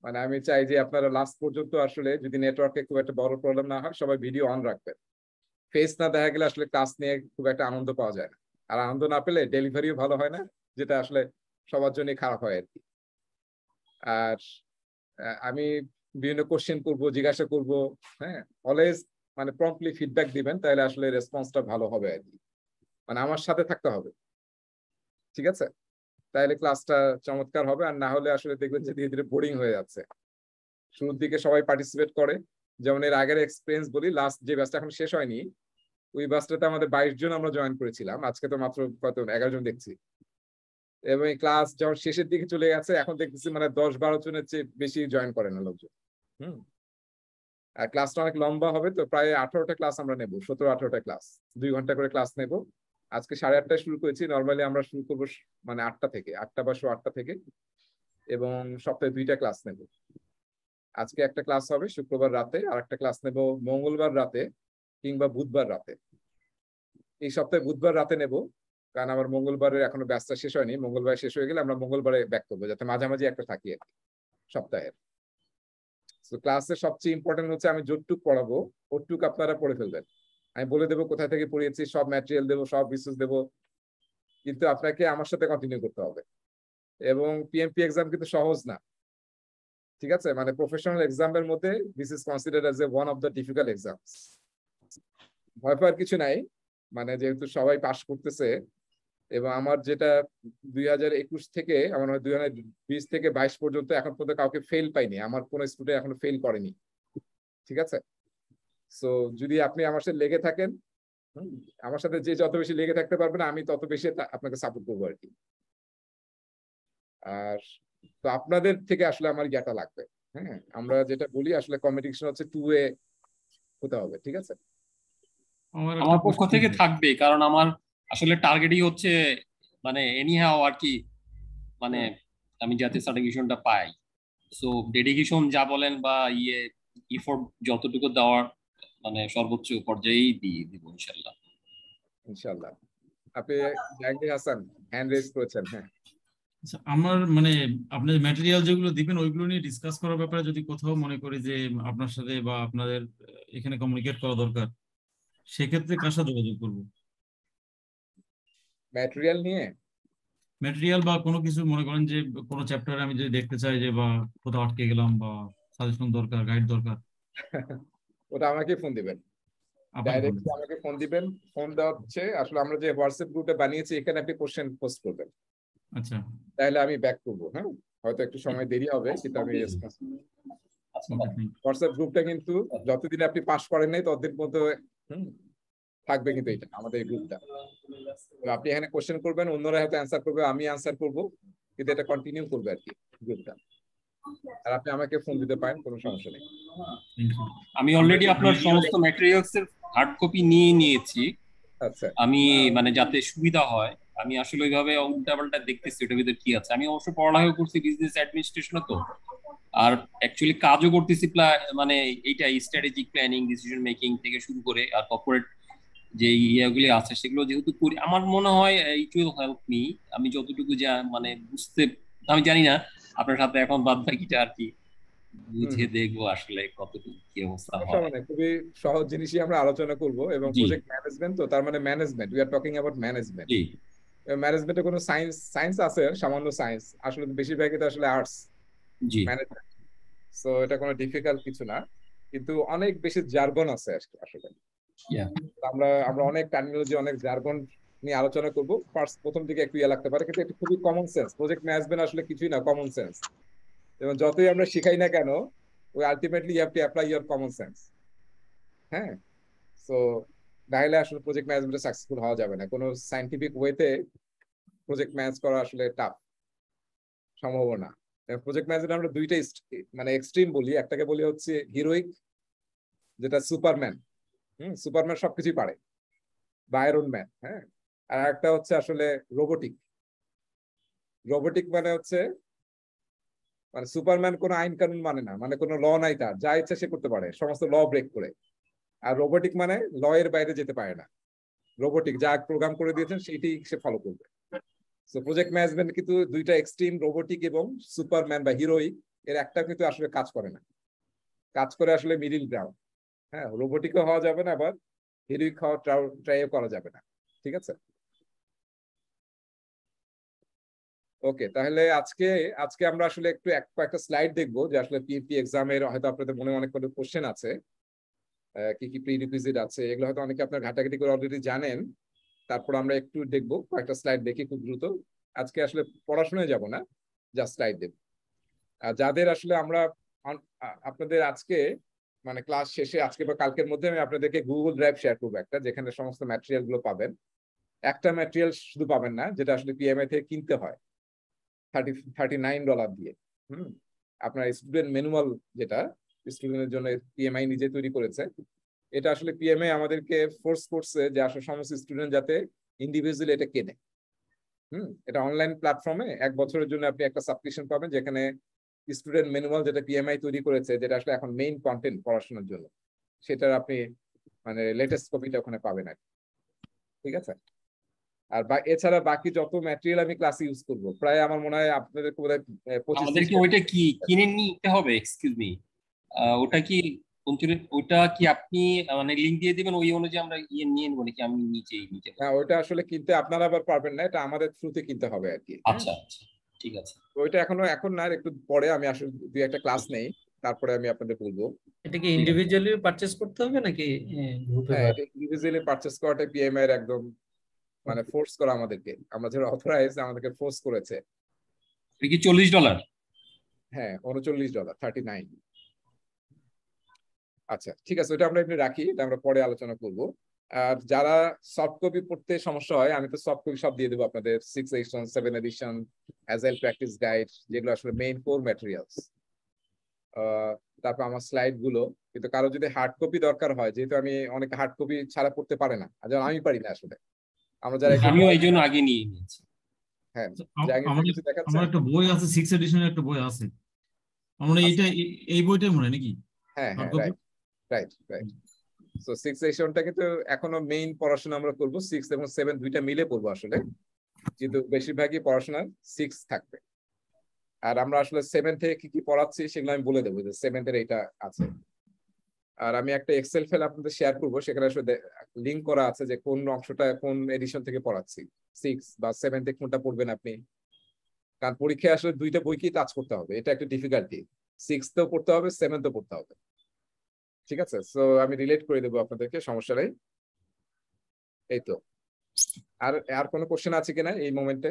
মানে আমি চাই যে আপনারা লাস্ট পর্যন্ত আসলে যদি নেটওয়ার্কে খুব একটা বড় প্রবলেম না হয় সবাই ভিডিও অন রাখবেন ফেস না দেখা গেলে আসলে ক্লাস নিয়ে খুব একটা আনন্দ পাওয়া যায় না আর আনন্দ না পেলে ডেলিভারিও ভালো হয় না যেটা আসলে সবার জন্যই খারাপ হয় আর কি আর আমি বিভিন্ন কোশ্চেন করব জিজ্ঞাসা করব হ্যাঁ অলওয়েজ মানে প্রম্পলি ফিডব্যাক দিবেন তাহলে আসলে রেসপন্সটা ভালো হবে আর কি মানে আমার সাথে থাকতে হবে ঠিক আছে তাহলে ক্লাসটা চমৎকার হবে আর না হলে আসলে দেখবেন যে ধীরে ধীরে বোরিং হয়ে যাচ্ছে শুরুর দিকে সবাই পার্টিসিপেট করে যেমন এর আগের এক্সপিরিয়েন্স বলি লাস্ট যে ব্যাচটা এখন শেষ হয়নি ওই ব্যাচটাতে আমাদের বাইশ জন আমরা জয়েন করেছিলাম আজকে তো মাত্র কত এগারো জন দেখছি এবং ক্লাস যখন শেষের দিকে চলে গেছে এখন দেখতেছি মানে দশ বারো জনের চেয়ে বেশি জয়েন করে না লোকজন হুম আর ক্লাসটা অনেক লম্বা হবে তো প্রায় আঠারোটা ক্লাস আমরা নেব সতেরো আঠারোটা ক্লাস দুই ঘন্টা করে ক্লাস নেব আজকে সাড়ে আটটায় শুরু করেছি নর্মালি আমরা শুরু করবো মানে আটটা থেকে আটটা বা শো আটটা থেকে এবং সপ্তাহে দুইটা ক্লাস নেব আজকে একটা ক্লাস হবে শুক্রবার রাতে আর একটা ক্লাস নেব মঙ্গলবার রাতে কিংবা বুধবার রাতে এই সপ্তাহে বুধবার রাতে নেব কারণ আমার মঙ্গলবারের এখনো ব্যস্ত শেষ হয়নি মঙ্গলবার শেষ হয়ে গেলে আমরা মঙ্গলবারে ব্যাক করবো যাতে মাঝামাঝি একটা থাকি আর সপ্তাহের ক্লাসের সবচেয়ে ইম্পর্টেন্ট হচ্ছে আমি যতটুক পড়াবো ওটুক আপনারা পড়ে ফেলবেন আমি বলে দেবো কোথায় থেকে পড়িয়েছি সব ম্যাটেরিয়াল দেবো সব রিসোর্স দেবো কিন্তু আপনাকে আমার সাথে কন্টিনিউ করতে হবে এবং পিএমপি এক্সাম কিন্তু সহজ না ঠিক আছে মানে প্রফেশনাল এক্সামের মধ্যে this is consider as a one of the difficult exams ভয় পাওয়ার কিছু নাই মানে যেহেতু সবাই পাশ করতেছে এবং আমার যেটা দুই হাজার একুশ থেকে আমার দুই হাজার বিশ থেকে বাইশ পর্যন্ত এখন পর্যন্ত কাউকে ফেল পাইনি আমার কোনো স্টুডেন্ট এখনো ফেল করেনি ঠিক আছে সো যদি আপনি আমার সাথে লেগে থাকেন আমার সাথে যে যত বেশি লেগে থাকতে পারবেন আমি তত বেশি আপনাকে সাপোর্ট করবো আর কি আর তো আপনাদের থেকে আসলে আমার ইয়াটা লাগবে হ্যাঁ আমরা যেটা বলি আসলে কমিউনিকেশন হচ্ছে টু এ হতে হবে ঠিক আছে আমার পক্ষ থেকে থাকবে কারণ আমার আসলে টার্গেটই হচ্ছে মানে এনি হাও আর কি মানে আমি যাতে সার্টিফিকেশনটা পাই সো ডেডিকেশন যা বলেন বা ইয়ে ইফোর্ট যতটুকু দেওয়ার মানে সর্বোচ্চ পর্যায়েই দিয়ে দিব ইনশাল্লাহ ইনশাল্লাহ আপনি জাহাঙ্গীর হাসান হ্যান্ড রেজ করেছেন হ্যাঁ আচ্ছা, আমার মানে আপনাদের ম্যাটেরিয়াল যেগুলো দিবেন ওইগুলো নিয়ে ডিসকাস করার ব্যাপারে যদি কোথাও মনে করি যে আপনার সাথে বা আপনাদের এখানে কমিউনিকেট করা দরকার সেক্ষেত্রে কার সাথে যোগাযোগ করব ম্যাটেরিয়াল নিয়ে ম্যাটেরিয়াল বা কোনো কিছু মনে করেন যে কোনো চ্যাপ্টারে আমি যদি দেখতে চাই যে বা কোথাও আটকে গেলাম বা সাজেশন দরকার গাইড দরকার ওটা আমাকে ফোন দিবেন ডাইরেক্ট আমাকে ফোন দিবেন ফোন দেওয়া হচ্ছে আসলে আমরা যে হোয়াটসঅ্যাপ গ্রুপে বানিয়েছি এখানে আপনি কোশ্চেন পোস্ট করবেন আচ্ছা তাহলে আমি ব্যাক করবো হ্যাঁ হয়তো একটু সময় দেরি হবে কিন্তু আমি হোয়াটসঅ্যাপ আচ্ছা, আচ্ছা, আচ্ছা। গ্রুপটা কিন্তু যতদিন আপনি পাস করেন নাই ততদিন পর্যন্ত থাকবে কিন্তু এটা আমাদের গ্রুপটা আপনি এখানে কোশ্চেন করবেন অন্যরা হয়তো অ্যান্সার করবে আমি অ্যান্সার করবো কিন্তু এটা কন্টিনিউ করবে আর কি গ্রুপটা আর আপনি আমাকে ফোন দিতে পারেন কোনো সমস্যা নেই আমি অলরেডি আপনার সমস্ত ম্যাটেরিয়ালস এর হার্ড কপি নিয়ে নিয়েছি আচ্ছা আমি মানে যাতে সুবিধা হয় আমি আসলে ওইভাবে উল্টা পাল্টা দেখতেছি ওটা ভিতরে কি আছে আমি অবশ্য পড়ালেখা করছি বিজনেস অ্যাডমিনিস্ট্রেশন তো আর অ্যাকচুয়ালি কাজও করতেছি মানে এইটা স্ট্র্যাটেজিক প্ল্যানিং ডিসিশন মেকিং থেকে শুরু করে আর কর্পোরেট যে ইয়েগুলি আছে সেগুলো যেহেতু করি আমার মনে হয় ইট উইল হেল্প মি আমি যতটুকু যা মানে বুঝতে আমি জানি না আপনার সাথে এখন বাদ বাকিটা আর কি বুঝে দেখবো আসলে কতটুকু কি অবস্থা হয় খুবই সহজ জিনিসই আমরা আলোচনা করব এবং প্রজেক্ট ম্যানেজমেন্ট তো তার মানে management we are talking about management ম্যানেজমেন্টে কোনো সায়েন্স সায়েন্স আছে সামান্য সায়েন্স আসলে বেশিরভাগই তো আসলে আর্টস জি ম্যানেজমেন্ট সো এটা কোনো ডিফিকাল্ট কিছু না কিন্তু অনেক বেশি জার্গন আছে আসলে আমরা আমরা অনেক টার্মিনোলজি অনেক জার্গন নিয়ে আলোচনা করব ফার্স্ট প্রথম দিকে একটু ইয়ে লাগতে পারে কিন্তু এটা খুবই কমন সেন্স প্রজেক্ট ম্যানেজমেন্ট আসলে কিছুই না কমন সেন্স এবং যতই আমরা শিখাই না কেন ওই ultimately you have to apply your common sense হ্যাঁ সো তাহলে আসলে প্রজেক্ট ম্যানেজমেন্টে সাকসেসফুল হওয়া যাবে না কোনো সাইন্টিফিক ওয়েতে প্রজেক্ট ম্যানেজ করা আসলে টাফ সম্ভব না প্রজেক্ট ম্যানেজমেন্ট আমরা দুইটা মানে এক্সট্রিম বলি একটাকে বলি হচ্ছে হিরোইক যেটা সুপারম্যান হুম সুপারম্যান সবকিছুই পারে বা আয়রন ম্যান হ্যাঁ আর একটা হচ্ছে আসলে রোবোটিক রোবোটিক মানে হচ্ছে মানে সুপারম্যান কোনো আইন কানুন মানে না মানে কোনো ল নাই তার যা ইচ্ছা সে করতে পারে সমস্ত ল ব্রেক করে আর রোবোটিক মানে ল এর বাইরে যেতে পারে না রোবোটিক যা প্রোগ্রাম করে দিয়েছেন সেটি সে ফলো করবে সো প্রজেক্ট ম্যানেজমেন্ট কিন্তু দুইটা এক্সট্রিম রোবোটিক এবং সুপারম্যান বা হিরোই এর একটা কিন্তু আসলে কাজ করে না কাজ করে আসলে মিডিল গ্রাউন্ড হ্যাঁ রোবোটিকও হওয়া যাবে না আবার হিরোইক হওয়া ট্রাইও করা যাবে না ঠিক আছে ওকে তাহলে আজকে আজকে আমরা আসলে একটু এক কয়েকটা স্লাইড দেখবো যে আসলে পিএপি e এক্সামের হয়তো আপনাদের মনে অনেক কোশ্চেন আছে কি কি প্রিরিকুইজিট আছে এগুলো হয়তো অনেকে আপনার ঘাটাঘাটি করে অলরেডি জানেন তারপর আমরা একটু দেখবো কয়েকটা স্লাইড দেখি খুব দ্রুত আজকে আসলে পড়াশোনায় যাব না যা স্লাইড দেব যাদের আসলে আমরা আপনাদের আজকে মানে ক্লাস শেষে আজকে বা কালকের মধ্যে আমি আপনাদেরকে গুগল ড্রাইভ শেয়ার করবো একটা যেখানে সমস্ত ম্যাটেরিয়াল গুলো পাবেন একটা ম্যাটেরিয়াল শুধু পাবেন না যেটা আসলে পিএমআই থেকে কিনতে হয় থার্টি থার্টি নাইন ডলার দিয়ে হুম আপনার স্টুডেন্ট ম্যানুয়াল যেটা স্টুডেন্টের জন্য পিএমআই নিজে তৈরি করেছে এটা আসলে পিএমআই আমাদেরকে ফোর্স করছে যে আসলে সমস্ত স্টুডেন্ট যাতে ইন্ডিভিজুয়ালি এটা কেনে হুম এটা অনলাইন প্ল্যাটফর্মে এক বছরের জন্য আপনি একটা সাবস্ক্রিপশন পাবেন যেখানে স্টুডেন্ট ম্যানুয়াল যেটা পিএমআই তৈরি করেছে যেটা আসলে এখন মেইন কন্টেন্ট পড়াশোনার জন্য সেটার আপনি মানে লেটেস্ট কপিটা ওখানে পাবেন আর ঠিক আছে আর বা এছাড়া বাকি যত ম্যাটেরিয়াল আমি ক্লাসে ইউজ করব প্রায় আমার মনে হয় আপনাদের বোধহয় পঁচিশ ওইটা কি কিনে নিতে হবে এক্সকিউজ মি ওটা কি ওটা কি আপনি মানে লিংক দিয়ে দিবেন ওই অনুযায়ী আমরা ইয়ে নিয়ে নেবো নাকি আমি নিজেই নিতে হ্যাঁ ওটা আসলে কিনতে আপনারা আবার পারবেন না এটা আমাদের থ্রুতে কিনতে হবে আর কি আচ্ছা, আচ্ছা ঠিক আছে ওইটা এখনো এখন না একটু পরে আমি আসলে দুই একটা ক্লাস নেই তারপরে আমি আপনাদের বলবো এটা কি ইন্ডিভিজুয়ালি পারচেজ করতে হবে নাকি গ্রুপে হ্যাঁ, এটা ইন্ডিভিজুয়ালি পারচেজ করাটা পিএমআই এর একদম মানে ফোর্স করা আমাদেরকে আমরা যারা অথরাইজ আমাদেরকে ফোর্স করেছে এটা কি 40 ডলার হ্যাঁ 39 ডলার 39 আচ্ছা ঠিক আছে ওটা আমরা রাখি এটা আমরা পরে আলোচনা করব আর যারা সফট কপি পড়তে সমস্যা হয় আমি তো সফট কপি সব দিয়ে দেবো আপনাদের six edition seven edition agile practice guide যেগুলো আসলে মেইন কোর ম্যাটেরিয়ালস তারপর আমার স্লাইড গুলো কিন্তু কারো যদি হার্ড কপি দরকার হয় যেহেতু আমি অনেক হার্ড কপি ছাড়া পড়তে পারে না যেমন আমি পারি না আসলে আমরা যারা আমি ওই জন্য আগে নিয়ে নিয়েছি হ্যাঁ আমার একটা বই আছে সিক্স এডিশনের একটা বই আছে আচ্ছা। এইটা এই বইটাই মনে নাকি হ্যাঁ হ্যাঁ রাইট রাইট সিক্স সেশনটাকে তো এখনো মেইন পড়াশোনা আমরা করবো সিক্স এবং সেভেন দুইটা মিলে পড়বো আসলে কিন্তু বেশিরভাগই পড়াশোনা সিক্স থাকবে আর আমরা আসলে সেভেন থেকে কি কি পড়াচ্ছি সেগুলো আমি বলে দেবো যে সেভেন্থের এটা আছে আর আমি একটা এক্সেল ফেল আপনাদের শেয়ার করব সেখানে আসলে লিংক করা আছে যে কোন অংশটা কোন এডিশন থেকে পড়াচ্ছি সিক্স বা সেভেন্থে কোনটা পড়বেন আপনি কারণ পরীক্ষায় আসলে দুইটা বইকেই টাচ করতে হবে এটা একটা ডিফিকাল্টি সিক্সতেও পড়তে হবে সেভেন্থও পড়তে হবে ঠিক আছে সো আমি রিলেট করে দেবো আপনাদেরকে সমস্যা নেই এই তো আর আর কোনো কোশ্চেন আছে কিনা এই মোমেন্টে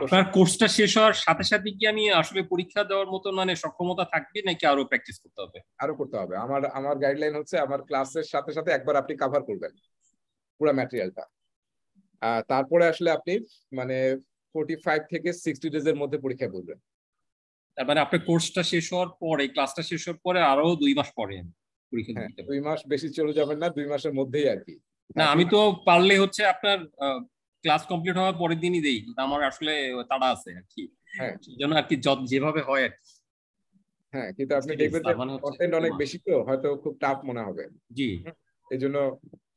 আপনার কোর্সটা শেষ হওয়ার সাথে সাথে কি আমি আসলে পরীক্ষা দেওয়ার মতো মানে সক্ষমতা থাকবে নাকি আরো প্র্যাকটিস করতে হবে আরো করতে হবে আমার আমার গাইডলাইন হচ্ছে আমার ক্লাসের সাথে সাথে একবার আপনি কভার করবেন পুরো ম্যাটেরিয়ালটা তারপরে আসলে আপনি মানে 45 থেকে 60 এর মধ্যে পরীক্ষা বলবেন তার মানে আপনার কোর্সটা শেষ হওয়ার পরে ক্লাসটা শেষ হওয়ার পরে আরো দুই মাস পরে হ্যাঁ, দুই মাস বেশি চলে যাবেন না দুই মাসের মধ্যেই আর কি না আমি তো পারলে হচ্ছে আপনার ক্লাস কমপ্লিট হওয়ার পরের দিনই দেই কিন্তু আমার আসলে তাড়া আছে আর কি হ্যাঁ। জন্য আর কি যেভাবে হয় আর কি হ্যাঁ কিন্তু আপনি দেখবেন যে কন্টেন্ট মানে অনেক বেশি তো হয়তো খুব টাফ মনে হবে জি এই জন্য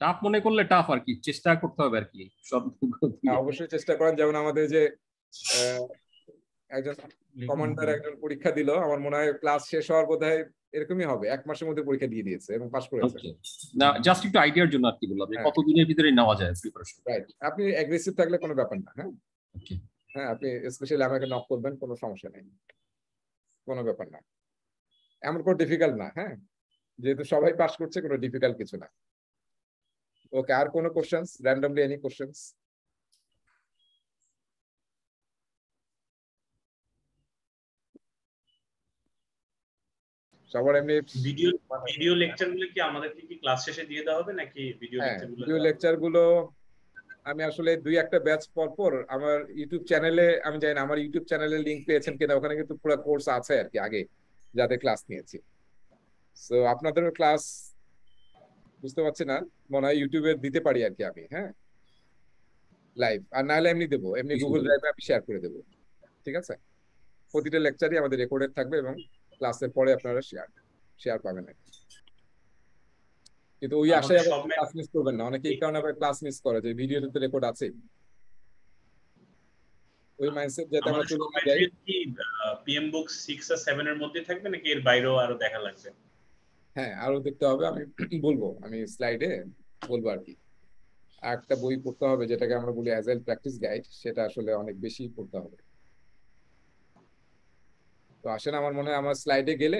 টাফ মনে করলে টাফ আর কি চেষ্টা করতে হবে আর কি সব হ্যাঁ, অবশ্যই চেষ্টা করেন যেমন আমাদের যে একজন কমান্ডার একজন পরীক্ষা দিল আমার মনে হয় ক্লাস শেষ হওয়ার বোধহয় এরকমই হবে এক মাসের মধ্যে পরীক্ষা দিয়ে দিয়েছে এবং পাস করেছে না জাস্ট একটু আইডিয়ার জন্য আর কি বললাম হ্যাঁ। কত দিনের ভিতরে নেওয়া যায় প্রিপারেশন রাইট আপনি অ্যাগ্রেসিভ থাকলে কোনো ব্যাপার না হ্যাঁ ওকে হ্যাঁ আপনি স্পেশালি আমাকে নক করবেন কোনো সমস্যা নেই কোনো ব্যাপার না এমন কোনো ডিফিকাল্ট না হ্যাঁ যেহেতু সবাই পাস করছে কোনো ডিফিকাল্ট কিছু না ওকে আর কোনো কোশ্চেন্স র্যান্ডমলি এনি কোশ্চেন্স এমনি ভিডিও ভিডিও লেকচার গুলো কি আমাদেরকে কি ক্লাস শেষে দিয়ে দেওয়া হবে নাকি ভিডিও লেকচার হ্যাঁ, গুলো ভিডিও লেকচার গুলো আমি আসলে দুই একটা ব্যাচ পর পর আমার ইউটিউব চ্যানেলে আমি জানি আমার ইউটিউব চ্যানেলে লিংক পেয়েছেন কিনা ওখানে কিন্তু পুরো কোর্স আছে আর কি আগে যাদের ক্লাস নিয়েছি সো আপনাদের ক্লাস বুঝতে পারছি না মনে হয় ইউটিউবে দিতে পারি আর কি আমি হ্যাঁ লাইভ আর নাহলে এমনি দেবো এমনি গুগল ড্রাইভে আমি শেয়ার করে দেবো ঠিক আছে প্রতিটা লেকচারই আমাদের রেকর্ডেড থাকবে এবং ক্লাসের পরে আপনারা শেয়ার শেয়ার পাবেন কিন্তু ওই আশায় ক্লাস মিস করবেন না অনেকে এই কারণে আবার ক্লাস মিস করে যে ভিডিওতে তো রেকর্ড আছে ওই মাইন্ডসেট যেটা আমরা চলে যাই কি পিএম বুক 6 আর 7 এর মধ্যে থাকবে নাকি এর বাইরেও আরো দেখা লাগবে হ্যাঁ আরো দেখতে হবে আমি বলবো আমি স্লাইডে বলবো আর কি একটা বই পড়তে হবে যেটাকে আমরা বলি অ্যাজাইল প্র্যাকটিস গাইড সেটা আসলে অনেক বেশি পড়তে হবে তো আসেন আমার মনে হয় আমার স্লাইডে গেলে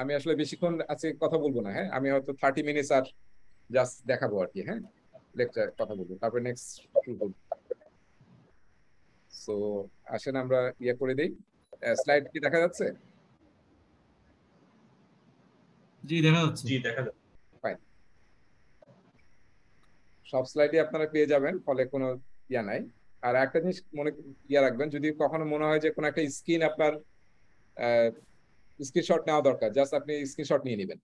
আমি আসলে বেশিক্ষণ আজকে কথা বলবো না হ্যাঁ আমি হয়তো থার্টি মিনিটস আর জাস্ট দেখাবো আর কি হ্যাঁ লেকচার কথা বলবো তারপরে নেক্সট শুরু সো আসেন আমরা ইয়ে করে দেই স্লাইড কি দেখা যাচ্ছে জি দেখা যাচ্ছে জি দেখা যাচ্ছে সব স্লাইডে আপনারা পেয়ে যাবেন ফলে কোনো ইয়া নাই আর একটা জিনিস মনে ইয়া রাখবেন যদি কখনো মনে হয় যে কোনো একটা স্কিন আপনার স্ক্রিনশট নেওয়া দরকার জাস্ট আপনি স্ক্রিনশট নিয়ে নেবেন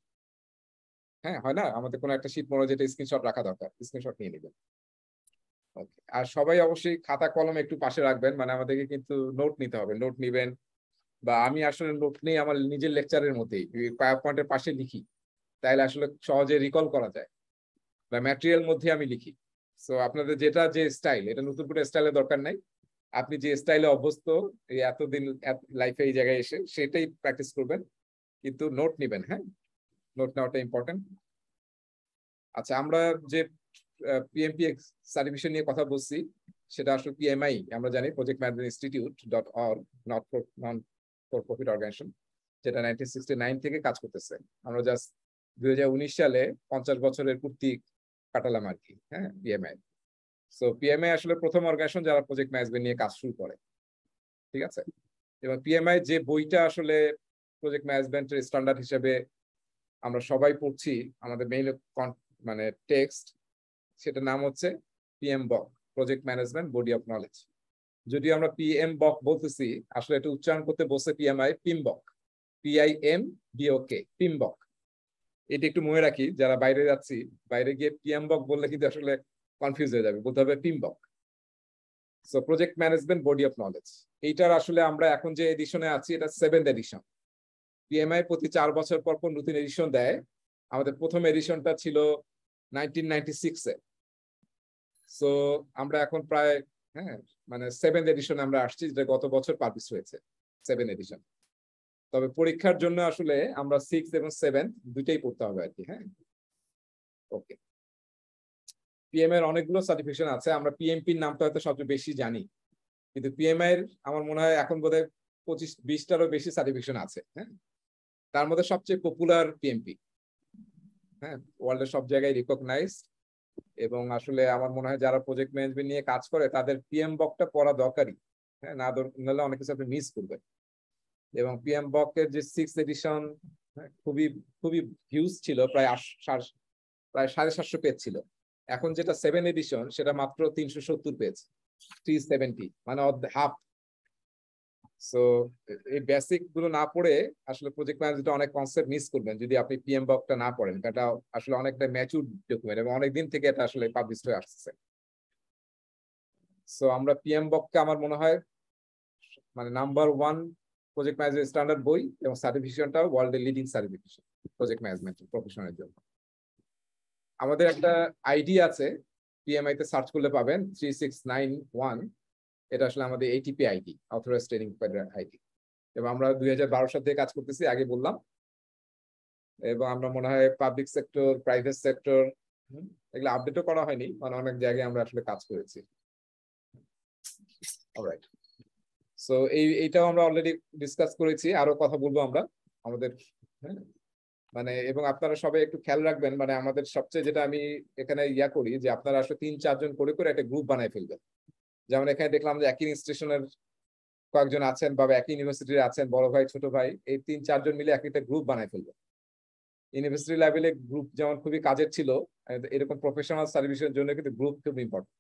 হ্যাঁ হয় না আমাদের কোনো একটা শীত মনে যেটা স্ক্রিনশট রাখা দরকার স্ক্রিনশট নিয়ে নেবেন ওকে আর সবাই অবশ্যই খাতা কলম একটু পাশে রাখবেন মানে আমাদেরকে কিন্তু নোট নিতে হবে নোট নিবেন বা আমি আসলে নোট নেই আমার নিজের লেকচারের মধ্যেই পাওয়ার পয়েন্টের পাশে লিখি তাহলে আসলে সহজে রিকল করা যায় বা ম্যাটেরিয়াল মধ্যে আমি লিখি সো আপনাদের যেটা যে স্টাইল এটা নতুন করে স্টাইলের দরকার নাই আপনি যে স্টাইলে অভ্যস্ত এই এতদিন লাইফে এই জায়গায় এসে সেটাই প্র্যাকটিস করবেন কিন্তু নোট নিবেন হ্যাঁ নোট নেওয়াটা ইম্পর্টেন্ট আচ্ছা আমরা যে পিএমপি সার্টিফিকেশন নিয়ে কথা বলছি সেটা আসলে পিএমআই আমরা জানি project management institute dot or not non for profit organisation যেটা নাইনটিন সিক্সটি নাইন থেকে কাজ করতেছে আমরা জাস্ট দুই সালে পঞ্চাশ বছরের কুর্তি কাটালাম আর কি হ্যাঁ পিএমআই সো পিএমআই আসলে প্রথম অর্গানাইজেশন যারা প্রজেক্ট ম্যানেজমেন্ট নিয়ে কাজ শুরু করে ঠিক আছে এবং পিএমআই যে বইটা আসলে প্রজেক্ট ম্যানেজমেন্টের স্ট্যান্ডার্ড হিসেবে আমরা সবাই পড়ছি আমাদের মেইন মানে টেক্সট সেটার নাম হচ্ছে PMBOK project management body of knowledge যদি আমরা পিএম বক বলতেছি আসলে এটা উচ্চারণ করতে বসে পিএমআই পিমবক পিআইএম বিওকে পিমবক এটি একটু মনে রাখি যারা বাইরে যাচ্ছি বাইরে গিয়ে পিএম বক বললে কিন্তু আসলে কনফিউজ হয়ে যাবে বলতে হবে PMBOK so project management body of knowledge এইটার আসলে আমরা এখন যে এডিশনে আছি এটা সেভেন্থ এডিশন পিএমআই প্রতি চার বছর পর পর নতুন এডিশন দেয় আমাদের প্রথম এডিশনটা ছিল নাইনটিন সো আমরা এখন প্রায় হ্যাঁ মানে সেভেন এডিশন আমরা আসছি যেটা গত বছর পাবলিশ হয়েছে সেভেন এডিশন তবে পরীক্ষার জন্য আসলে আমরা সিক্স এবং সেভেন দুইটাই পড়তে হবে আর কি হ্যাঁ ওকে পিএম এর অনেকগুলো সার্টিফিকেশন আছে আমরা পিএমপির নামটা হয়তো সবচেয়ে বেশি জানি কিন্তু পিএম এর আমার মনে হয় এখন বোধহয় পঁচিশ বিশটারও বেশি সার্টিফিকেশন আছে হ্যাঁ তার মধ্যে সবচেয়ে পপুলার পিএমপি হ্যাঁ ওয়ার্ল্ডের সব জায়গায় রিকগনাইজ এবং আসলে আমার মনে হয় যারা প্রজেক্ট ম্যানেজমেন্ট নিয়ে কাজ করে তাদের পিএম বকটা পড়া দরকারই হ্যাঁ না নাহলে অনেক কিছু আপনি মিস করবেন এবং পিএম বকের যে সিক্স হ্যাঁ? এডিশন খুবই খুবই হিউজ ছিল প্রায় প্রায় সাড়ে সাতশো পেজ ছিল এখন যেটা সেভেন এডিশন সেটা মাত্র তিনশো সত্তর পেজ থ্রি সেভেন্টি মানে হাফ সো এই বেসিক গুলো না পড়ে আসলে প্রজেক্ট ম্যানেজমেন্ট অনেক কনসেপ্ট মিস করবেন যদি আপনি পিএম বকটা না পড়েন এটা আসলে অনেকটা ম্যাচুর ডকুমেন্ট এবং অনেকদিন থেকে এটা আসলে পাবলিশ হয়ে আসছে সো আমরা পিএম বককে আমার মনে হয় মানে number one project management standard বই এবং সার্টিফিকেশনটাও ওয়ার্ল্ডের লিডিং সার্টিফিকেশন প্রজেক্ট ম্যানেজমেন্ট প্রফেশনের জন্য আমাদের একটা আইডি আছে পিএমআই তে সার্চ করলে পাবেন থ্রি সিক্স নাইন ওয়ান এটা আসলে আমাদের ATP ID authorise training ID এবং আমরা দুই হাজার বারো সাল থেকে কাজ করতেছি আগে বললাম এবং আমরা মনে হয় পাবলিক সেক্টর প্রাইভেট সেক্টর এগুলো আপডেটও করা হয়নি মানে অনেক জায়গায় আমরা আসলে কাজ করেছি অলরাইট সো এই এইটাও আমরা অলরেডি ডিসকাস করেছি আরো কথা বলবো আমরা আমাদের হ্যাঁ মানে এবং আপনারা সবাই একটু খেয়াল রাখবেন মানে আমাদের সবচেয়ে যেটা আমি এখানে ইয়া করি যে আপনারা আসলে তিন চারজন করে করে একটা গ্রুপ বানায় ফেলবেন যেমন এখানে দেখলাম যে একই ইনস্টিটিউশনের কয়েকজন আছেন বা একই ইউনিভার্সিটির আছেন বড় ভাই ছোট ভাই এই তিন চারজন মিলে এক একটা গ্রুপ বানায় ফেলবেন ইউনিভার্সিটি লেভেলে গ্রুপ যেমন খুবই কাজের ছিল এরকম প্রফেশনাল সার্ভিসের জন্য কিন্তু গ্রুপ খুব ইম্পর্টেন্ট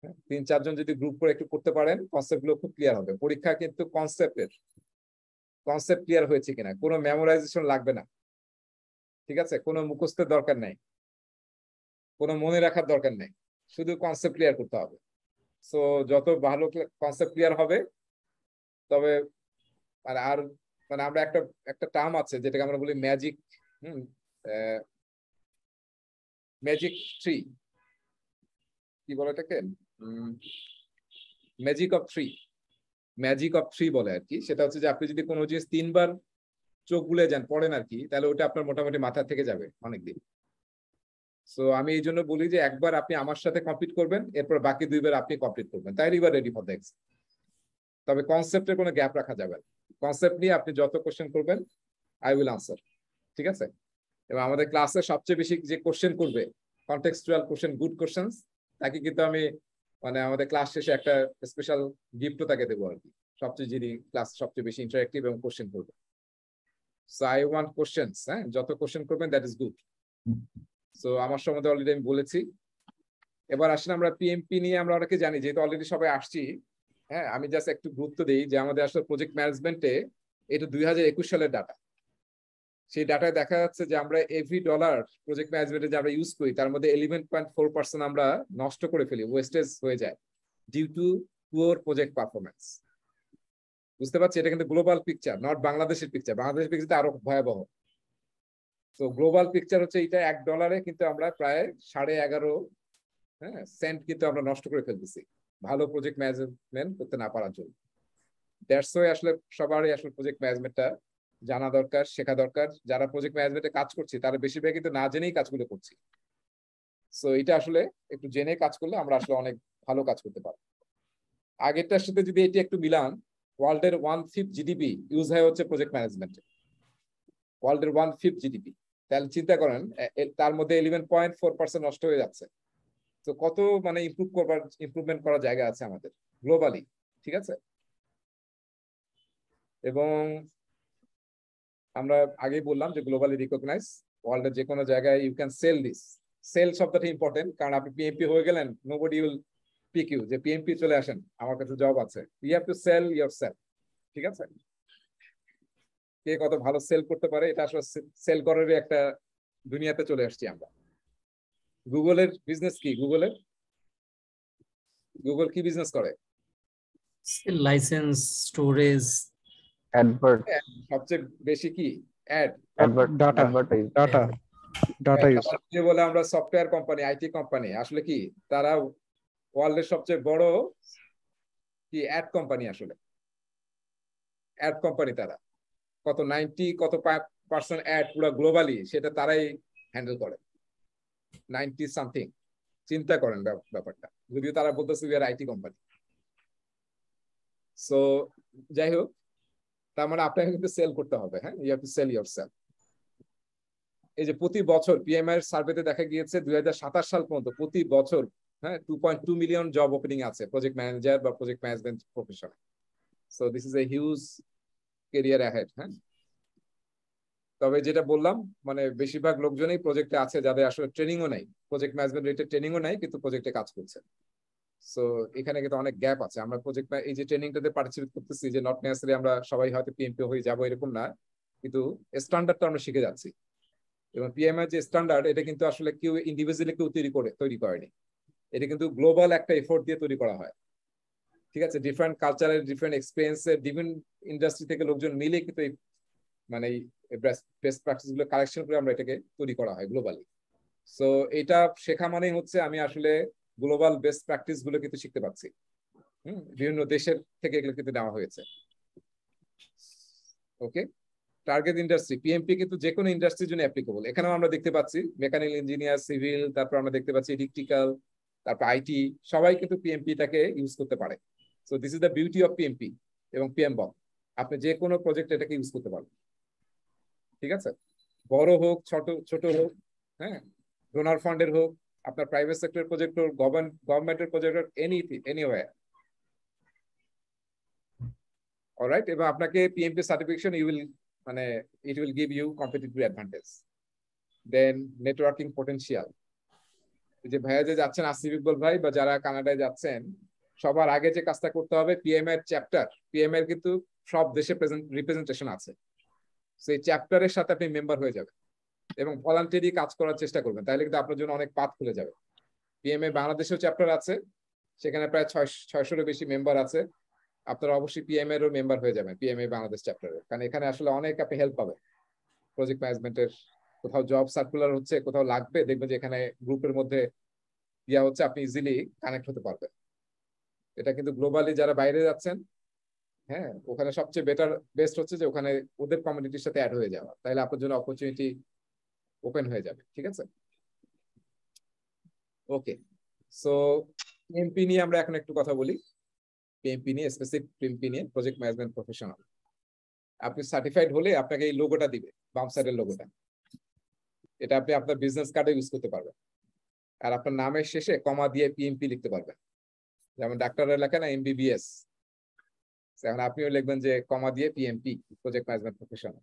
হ্যাঁ, তিন চারজন যদি গ্রুপ করে একটু করতে পারেন কনসেপ্ট গুলো খুব ক্লিয়ার হবে পরীক্ষা কিন্তু কনসেপ্টের কনসেপ্ট ক্লিয়ার হয়েছে কিনা কোনো মেমোরাইজেশন লাগবে না ঠিক আছে কোনো মুখস্থের দরকার নাই কোনো মনে রাখার দরকার নাই শুধু কনসেপ্ট ক্লিয়ার করতে হবে সো যত ভালো কনসেপ্ট ক্লিয়ার হবে তবে মানে আর মানে আমরা একটা একটা টার্ম আছে যেটাকে আমরা বলি ম্যাজিক হুম ম্যাজিক থ্রি কি বলে এটাকে magic of three magic of three বলে আর কি সেটা হচ্ছে যে আপনি যদি কোনো জিনিস তিনবার চোখ গুলে যান পড়েন আর কি তাহলে ওটা আপনার মোটামুটি মাথা থেকে যাবে অনেকদিন সো আমি এই জন্য বলি যে একবার আপনি আমার সাথে কমপ্লিট করবেন এরপর বাকি দুইবার আপনি কমপ্লিট করবেন তাই ইউবার রেডি ফর দ্য তবে কনসেপ্টের কোনো গ্যাপ রাখা যাবে না কনসেপ্ট নিয়ে আপনি যত কোশ্চেন করবেন আই উইল আনসার ঠিক আছে এবং আমাদের ক্লাসে সবচেয়ে বেশি যে কোশ্চেন করবে কনটেক্সচুয়াল কোশ্চেন গুড কোশ্চেন তাকে কিন্তু আমি মানে আমাদের ক্লাস শেষে একটা স্পেশাল গিফট তাকে দেবো আর কি সবচেয়ে যিনি ক্লাস সবচেয়ে বেশি ইন্টারেক্টিভ এবং কোশ্চেন করবে সো আই ওয়ান্ট কোশ্চেন হ্যাঁ যত কোশ্চেন করবেন দ্যাট ইজ গুড সো আমার সম্বন্ধে অলরেডি আমি বলেছি এবার আসলে আমরা পিএমপি নিয়ে আমরা অনেকে জানি যেহেতু অলরেডি সবাই আসছি হ্যাঁ আমি জাস্ট একটু গুরুত্ব দিই যে আমাদের আসলে প্রজেক্ট ম্যানেজমেন্টে এটা দুই সালের ডাটা সেই ডাটায় দেখা যাচ্ছে যে আমরা এভরি ডলার প্রজেক্ট ম্যানেজমেন্টে যে আমরা ইউজ করি তার মধ্যে এলিভেন পয়েন্ট ফোর পার্সেন্ট আমরা নষ্ট করে ফেলি ওয়েস্টেজ হয়ে যায় due to poor project performance বুঝতে পারছি এটা কিন্তু গ্লোবাল পিকচার নট বাংলাদেশের পিকচার বাংলাদেশের পিকচার আরো ভয়াবহ তো গ্লোবাল পিকচার হচ্ছে এটা এক ডলারে কিন্তু আমরা প্রায় সাড়ে এগারো হ্যাঁ সেন্ট কিন্তু আমরা নষ্ট করে ফেলতেছি ভালো প্রজেক্ট ম্যানেজমেন্ট করতে না পারার জন্য দ্যাটস আসলে সবারই আসলে প্রজেক্ট ম্যানেজমেন্টটা জানা দরকার শেখা দরকার যারা প্রজেক্ট ম্যানেজমেন্টে কাজ করছি তারা বেশিরভাগই তো না জেনেই কাজগুলো করছি সো এটা আসলে একটু জেনে কাজ করলে আমরা আসলে অনেক ভালো কাজ করতে পারবো আগেরটার সাথে যদি এটি একটু মিলান ওয়ার্ল্ডের ওয়ান ফিফ জিডিপি ইউজ হয় হচ্ছে প্রজেক্ট ম্যানেজমেন্টে ওয়ার্ল্ডের ওয়ান ফিফ জিডিপি তাহলে চিন্তা করেন তার মধ্যে ইলেভেন পয়েন্ট ফোর পার্সেন্ট নষ্ট হয়ে যাচ্ছে তো কত মানে ইমপ্রুভ করবার ইমপ্রুভমেন্ট করার জায়গা আছে আমাদের গ্লোবালি ঠিক আছে এবং আমরা আগেই বললাম যে গ্লোবালি রিকগনাইজ ওয়ার্ল্ডের যে কোনো জায়গায় you can sell this sell শব্দটা ইম্পর্টেন্ট কারণ আপনি পিএমপি হয়ে গেলেন nobody will pick you যে পিএমপি চলে আসেন আমার কাছে জব আছে you have to sell yourself ঠিক আছে কে কত ভালো সেল করতে পারে এটা আসলে সেল করারই একটা দুনিয়াতে চলে আসছি আমরা গুগলের বিজনেস কি গুগলের গুগল কি বিজনেস করে লাইসেন্স স্টোরেজ হ্যাঁ, বেশি কি হ্যাঁ, বলে আমরা সফটওয়্যার কোম্পানি আইটি কোম্পানি আসলে কি তারা সবচেয়ে বড় কি কোম্পানি আসলে অ্যাড কোম্পানি তারা কত কত পার্সেন্ট অ্যাড পুরো গ্লোবালি সেটা তারাই হ্যান্ডেল করে নাইনটি সামথিং চিন্তা করেন ব্যাপারটা যদিও তারা বলতেছে আইটি কোম্পানি সো যাই হোক তার মানে আপনাকে কিন্তু সেল করতে হবে হ্যাঁ you have to sell yourself এই যে প্রতি বছর পিএমআই এর সার্ভেতে দেখা গিয়েছে দুই সাল পর্যন্ত প্রতি বছর হ্যাঁ two point two million job opening আছে প্রজেক্ট ম্যানেজার বা প্রজেক্ট ম্যানেজমেন্ট প্রফেশনে so this is a huge career ahead হ্যাঁ তবে যেটা বললাম মানে বেশিরভাগ লোকজনই প্রজেক্টে আছে যাদের আসলে ট্রেনিংও নাই প্রজেক্ট ম্যানেজমেন্ট রিলেটেড ট্রেনিংও নাই কিন্তু প্রজেক্টে কাজ করছে সো এখানে কিন্তু অনেক গ্যাপ আছে আমরা প্রজেক্ট এই যে ট্রেনিংটাতে পার্টিসিপেট করতেছি যে নট নেসারি আমরা সবাই হয়তো পিএমপি হয়ে যাবো এরকম না কিন্তু স্ট্যান্ডার্ডটা আমরা শিখে যাচ্ছি এবং পিএমআই যে স্ট্যান্ডার্ড এটা কিন্তু আসলে কেউ ইন্ডিভিজুয়ালি কেউ তৈরি করে তৈরি করেনি এটা কিন্তু গ্লোবাল একটা এফোর্ট দিয়ে তৈরি করা হয় ঠিক আছে ডিফারেন্ট কালচারের ডিফারেন্ট এক্সপিরিয়েন্সের ডিফারেন্ট ইন্ডাস্ট্রি থেকে লোকজন মিলে কিন্তু এই মানে বেস্ট প্র্যাকটিসগুলো কালেকশন করে আমরা এটাকে তৈরি করা হয় গ্লোবালি সো এটা শেখা মানেই হচ্ছে আমি আসলে গ্লোবাল বেস্ট প্র্যাকটিস গুলো কিন্তু শিখতে পাচ্ছি হম বিভিন্ন দেশের থেকে এগুলো কিন্তু নেওয়া হয়েছে ওকে টার্গেট ইন্ডাস্ট্রি পিএমপি কিন্তু যে কোনো ইন্ডাস্ট্রির জন্য অ্যাপ্লিকেবল এখানেও আমরা দেখতে পাচ্ছি মেকানিক্যাল ইঞ্জিনিয়ার সিভিল তারপর আমরা দেখতে পাচ্ছি ইলেকট্রিক্যাল তারপর আইটি সবাই কিন্তু পিএমপিটাকে ইউজ করতে পারে so this is the beauty of PMP এবং বক আপনি যে কোনো প্রজেক্ট এটাকে ইউজ করতে পারবেন ঠিক আছে বড় হোক ছোট ছোট হোক হ্যাঁ ডোনার ফান্ডের হোক আপনার প্রাইভেট সেক্টর প্রজেক্ট হোক গভর্নমেন্টের প্রজেক্ট হোক এনিথিং এনিওয়ার অলরাইট এবং আপনাকে পিএমপি সার্টিফিকেশন ইউ উইল মানে it will give you competitive advantage then networking potential যে ভাইয়া যে যাচ্ছেন আসিফ ইকবল ভাই বা যারা কানাডায় যাচ্ছেন সবার আগে যে কাজটা করতে হবে পিএম এর চ্যাপ্টার পিএম এর কিন্তু সব দেশে রিপ্রেজেন্টেশন আছে সেই চ্যাপ্টারের সাথে আপনি মেম্বার হয়ে যাবেন এবং ভলান্টারি কাজ করার চেষ্টা করবেন তাহলে কিন্তু আপনার জন্য অনেক পাথ খুলে যাবে পিএমএ বাংলাদেশেও চ্যাপ্টার আছে সেখানে প্রায় ছয়শোরও বেশি মেম্বার আছে আপনারা অবশ্যই পিএম এরও মেম্বার হয়ে যাবেন পিএমএ বাংলাদেশ চ্যাপ্টারে কারণ এখানে আসলে অনেক আপনি হেল্প পাবেন প্রজেক্ট ম্যানেজমেন্টের কোথাও জব সার্কুলার হচ্ছে কোথাও লাগবে দেখবেন যে এখানে গ্রুপের মধ্যে ইয়া হচ্ছে আপনি ইজিলি কানেক্ট হতে পারবেন এটা কিন্তু গ্লোবালি যারা বাইরে যাচ্ছেন হ্যাঁ ওখানে সবচেয়ে বেটার বেস্ট হচ্ছে যে ওখানে ওদের কমিউনিটির সাথে অ্যাড হয়ে যাওয়া তাহলে আপনার জন্য অপরচুনিটি ওপেন হয়ে যাবে ঠিক আছে ওকে সো পিএমপি নিয়ে আমরা এখন একটু কথা বলি পিএমপি নিয়ে স্পেসিফিক পিএমপি নিয়ে প্রজেক্ট ম্যানেজমেন্ট প্রফেশনাল আপনি সার্টিফাইড হলে আপনাকে এই লোগোটা দিবে বাম সাইডের লোগোটা এটা আপনি আপনার বিজনেস কার্ডে ইউজ করতে পারবেন আর আপনার নামের শেষে কমা দিয়ে পিএমপি লিখতে পারবেন যেমন ডাক্তারের লেখে না এমবিবিএস এখন আপনিও লিখবেন যে কমা দিয়ে পিএমপি প্রজেক্ট ম্যানেজমেন্ট প্রফেশনাল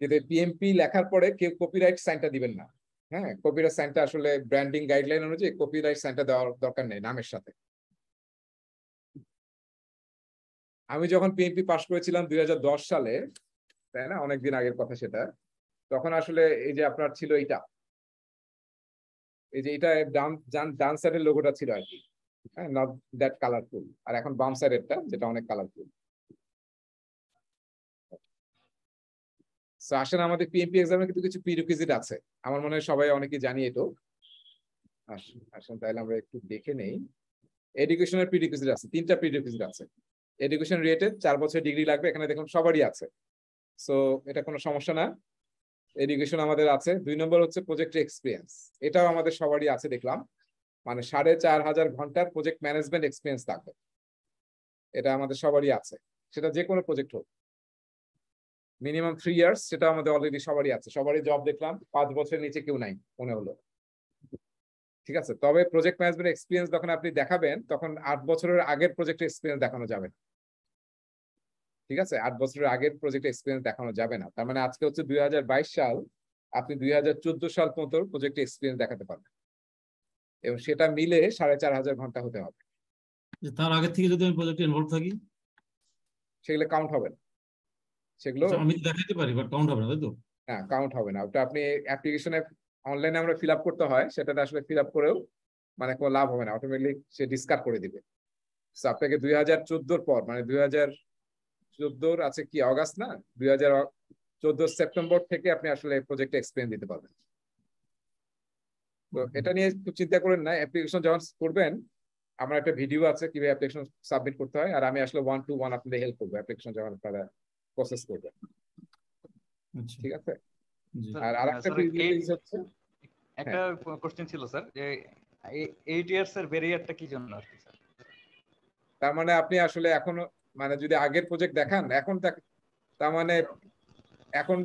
কিন্তু বিএমপি লেখার পরে কেউ কপিরাইট সাইনটা দিবেন না হ্যাঁ কপিরাইট সাইনটা আসলে ব্র্যান্ডিং গাইডলাইন অনুযায়ী কপিরাইট সাইনটা দেওয়ার দরকার নেই নামের সাথে আমি যখন পিএমপি পাশ করেছিলাম দুই সালে তাই না অনেকদিন আগের কথা সেটা তখন আসলে এই যে আপনার ছিল এটা এই যে এটা ডান ডান সাইডের লোগোটা ছিল আর কি হ্যাঁ নট দ্যাট কালারফুল আর এখন বাম সাইডেরটা যেটা অনেক কালারফুল তো আসলে আমাদের পিএমপি এক্সামে কিন্তু কিছু প্রিরিকুইজিট আছে আমার মনে হয় সবাই অনেকে জানি এটা আসুন তাহলে আমরা একটু দেখে নেই এডুকেশনের প্রিরিকুইজিট আছে তিনটা প্রিরিকুইজিট আছে এডুকেশন রিলেটেড চার বছর ডিগ্রি লাগবে এখানে দেখুন সবারই আছে সো এটা কোনো সমস্যা না এডুকেশন আমাদের আছে দুই নম্বর হচ্ছে প্রজেক্ট এক্সপিরিয়েন্স এটাও আমাদের সবারই আছে দেখলাম মানে সাড়ে চার হাজার ঘন্টার প্রজেক্ট ম্যানেজমেন্ট এক্সপিরিয়েন্স থাকবে এটা আমাদের সবারই আছে সেটা যে কোনো প্রজেক্ট হোক মিনিমাম থ্রি ইয়ার্স সেটা আমাদের অলরেডি সবারই আছে সবারই জব দেখলাম পাঁচ বছরের নিচে কেউ নাই মনে হলো ঠিক আছে তবে প্রজেক্ট ম্যানেজমেন্ট এক্সপিরিয়েন্স যখন আপনি দেখাবেন তখন আট বছরের আগের প্রজেক্ট এক্সপিরিয়েন্স দেখানো যাবে ঠিক আছে আট বছরের আগের প্রজেক্ট এক্সপিরিয়েন্স দেখানো যাবে না তার মানে আজকে হচ্ছে দুই সাল আপনি দুই সাল পর্যন্ত প্রজেক্ট এক্সপিরিয়েন্স দেখাতে পারবেন এবং সেটা মিলে সাড়ে চার হাজার ঘন্টা হতে হবে তার আগে থেকে যদি আমি প্রজেক্টে ইনভলভ থাকি সেগুলো কাউন্ট হবে না সেগুলো আচ্ছা, আমি দেখাতে পারি বাট কাউন্ট হবে না তাই তো হ্যাঁ কাউন্ট হবে না ওটা আপনি অ্যাপ্লিকেশনে অনলাইনে আমরা ফিল আপ করতে হয় সেটাতে আসলে ফিল আপ করেও মানে কোনো লাভ হবে না অটোমেটিক সে ডিসকার্ড করে দিবে আপনাকে দুই হাজার চোদ্দোর পর মানে দুই হাজার চোদ্দোর আছে কি অগাস্ট না দুই হাজার চোদ্দ সেপ্টেম্বর থেকে আপনি আসলে প্রজেক্টে এক্সপ্লেন দিতে পারবেন তো এটা নিয়ে একটু চিন্তা করেন না অ্যাপ্লিকেশন যখন করবেন আমার একটা ভিডিও আছে কিভাবে অ্যাপ্লিকেশন সাবমিট করতে হয় আর আমি আসলে ওয়ান টু ওয়ান আপনাদের হেল্প করবো অ্যাপ্লিকেশন যখন আপনারা প্রসেস করবে আচ্ছা। ঠিক আছে আর হ্যাঁ, আরেকটা প্রিভিলেজ হচ্ছে একটা হ্যাঁ। কোশ্চেন ছিল স্যার যে 8 ইয়ার্স এর ব্যারিয়ারটা কি জন্য আসছে স্যার তার মানে আপনি আসলে এখন মানে যদি আগের প্রজেক্ট দেখেন এখন তার মানে এখন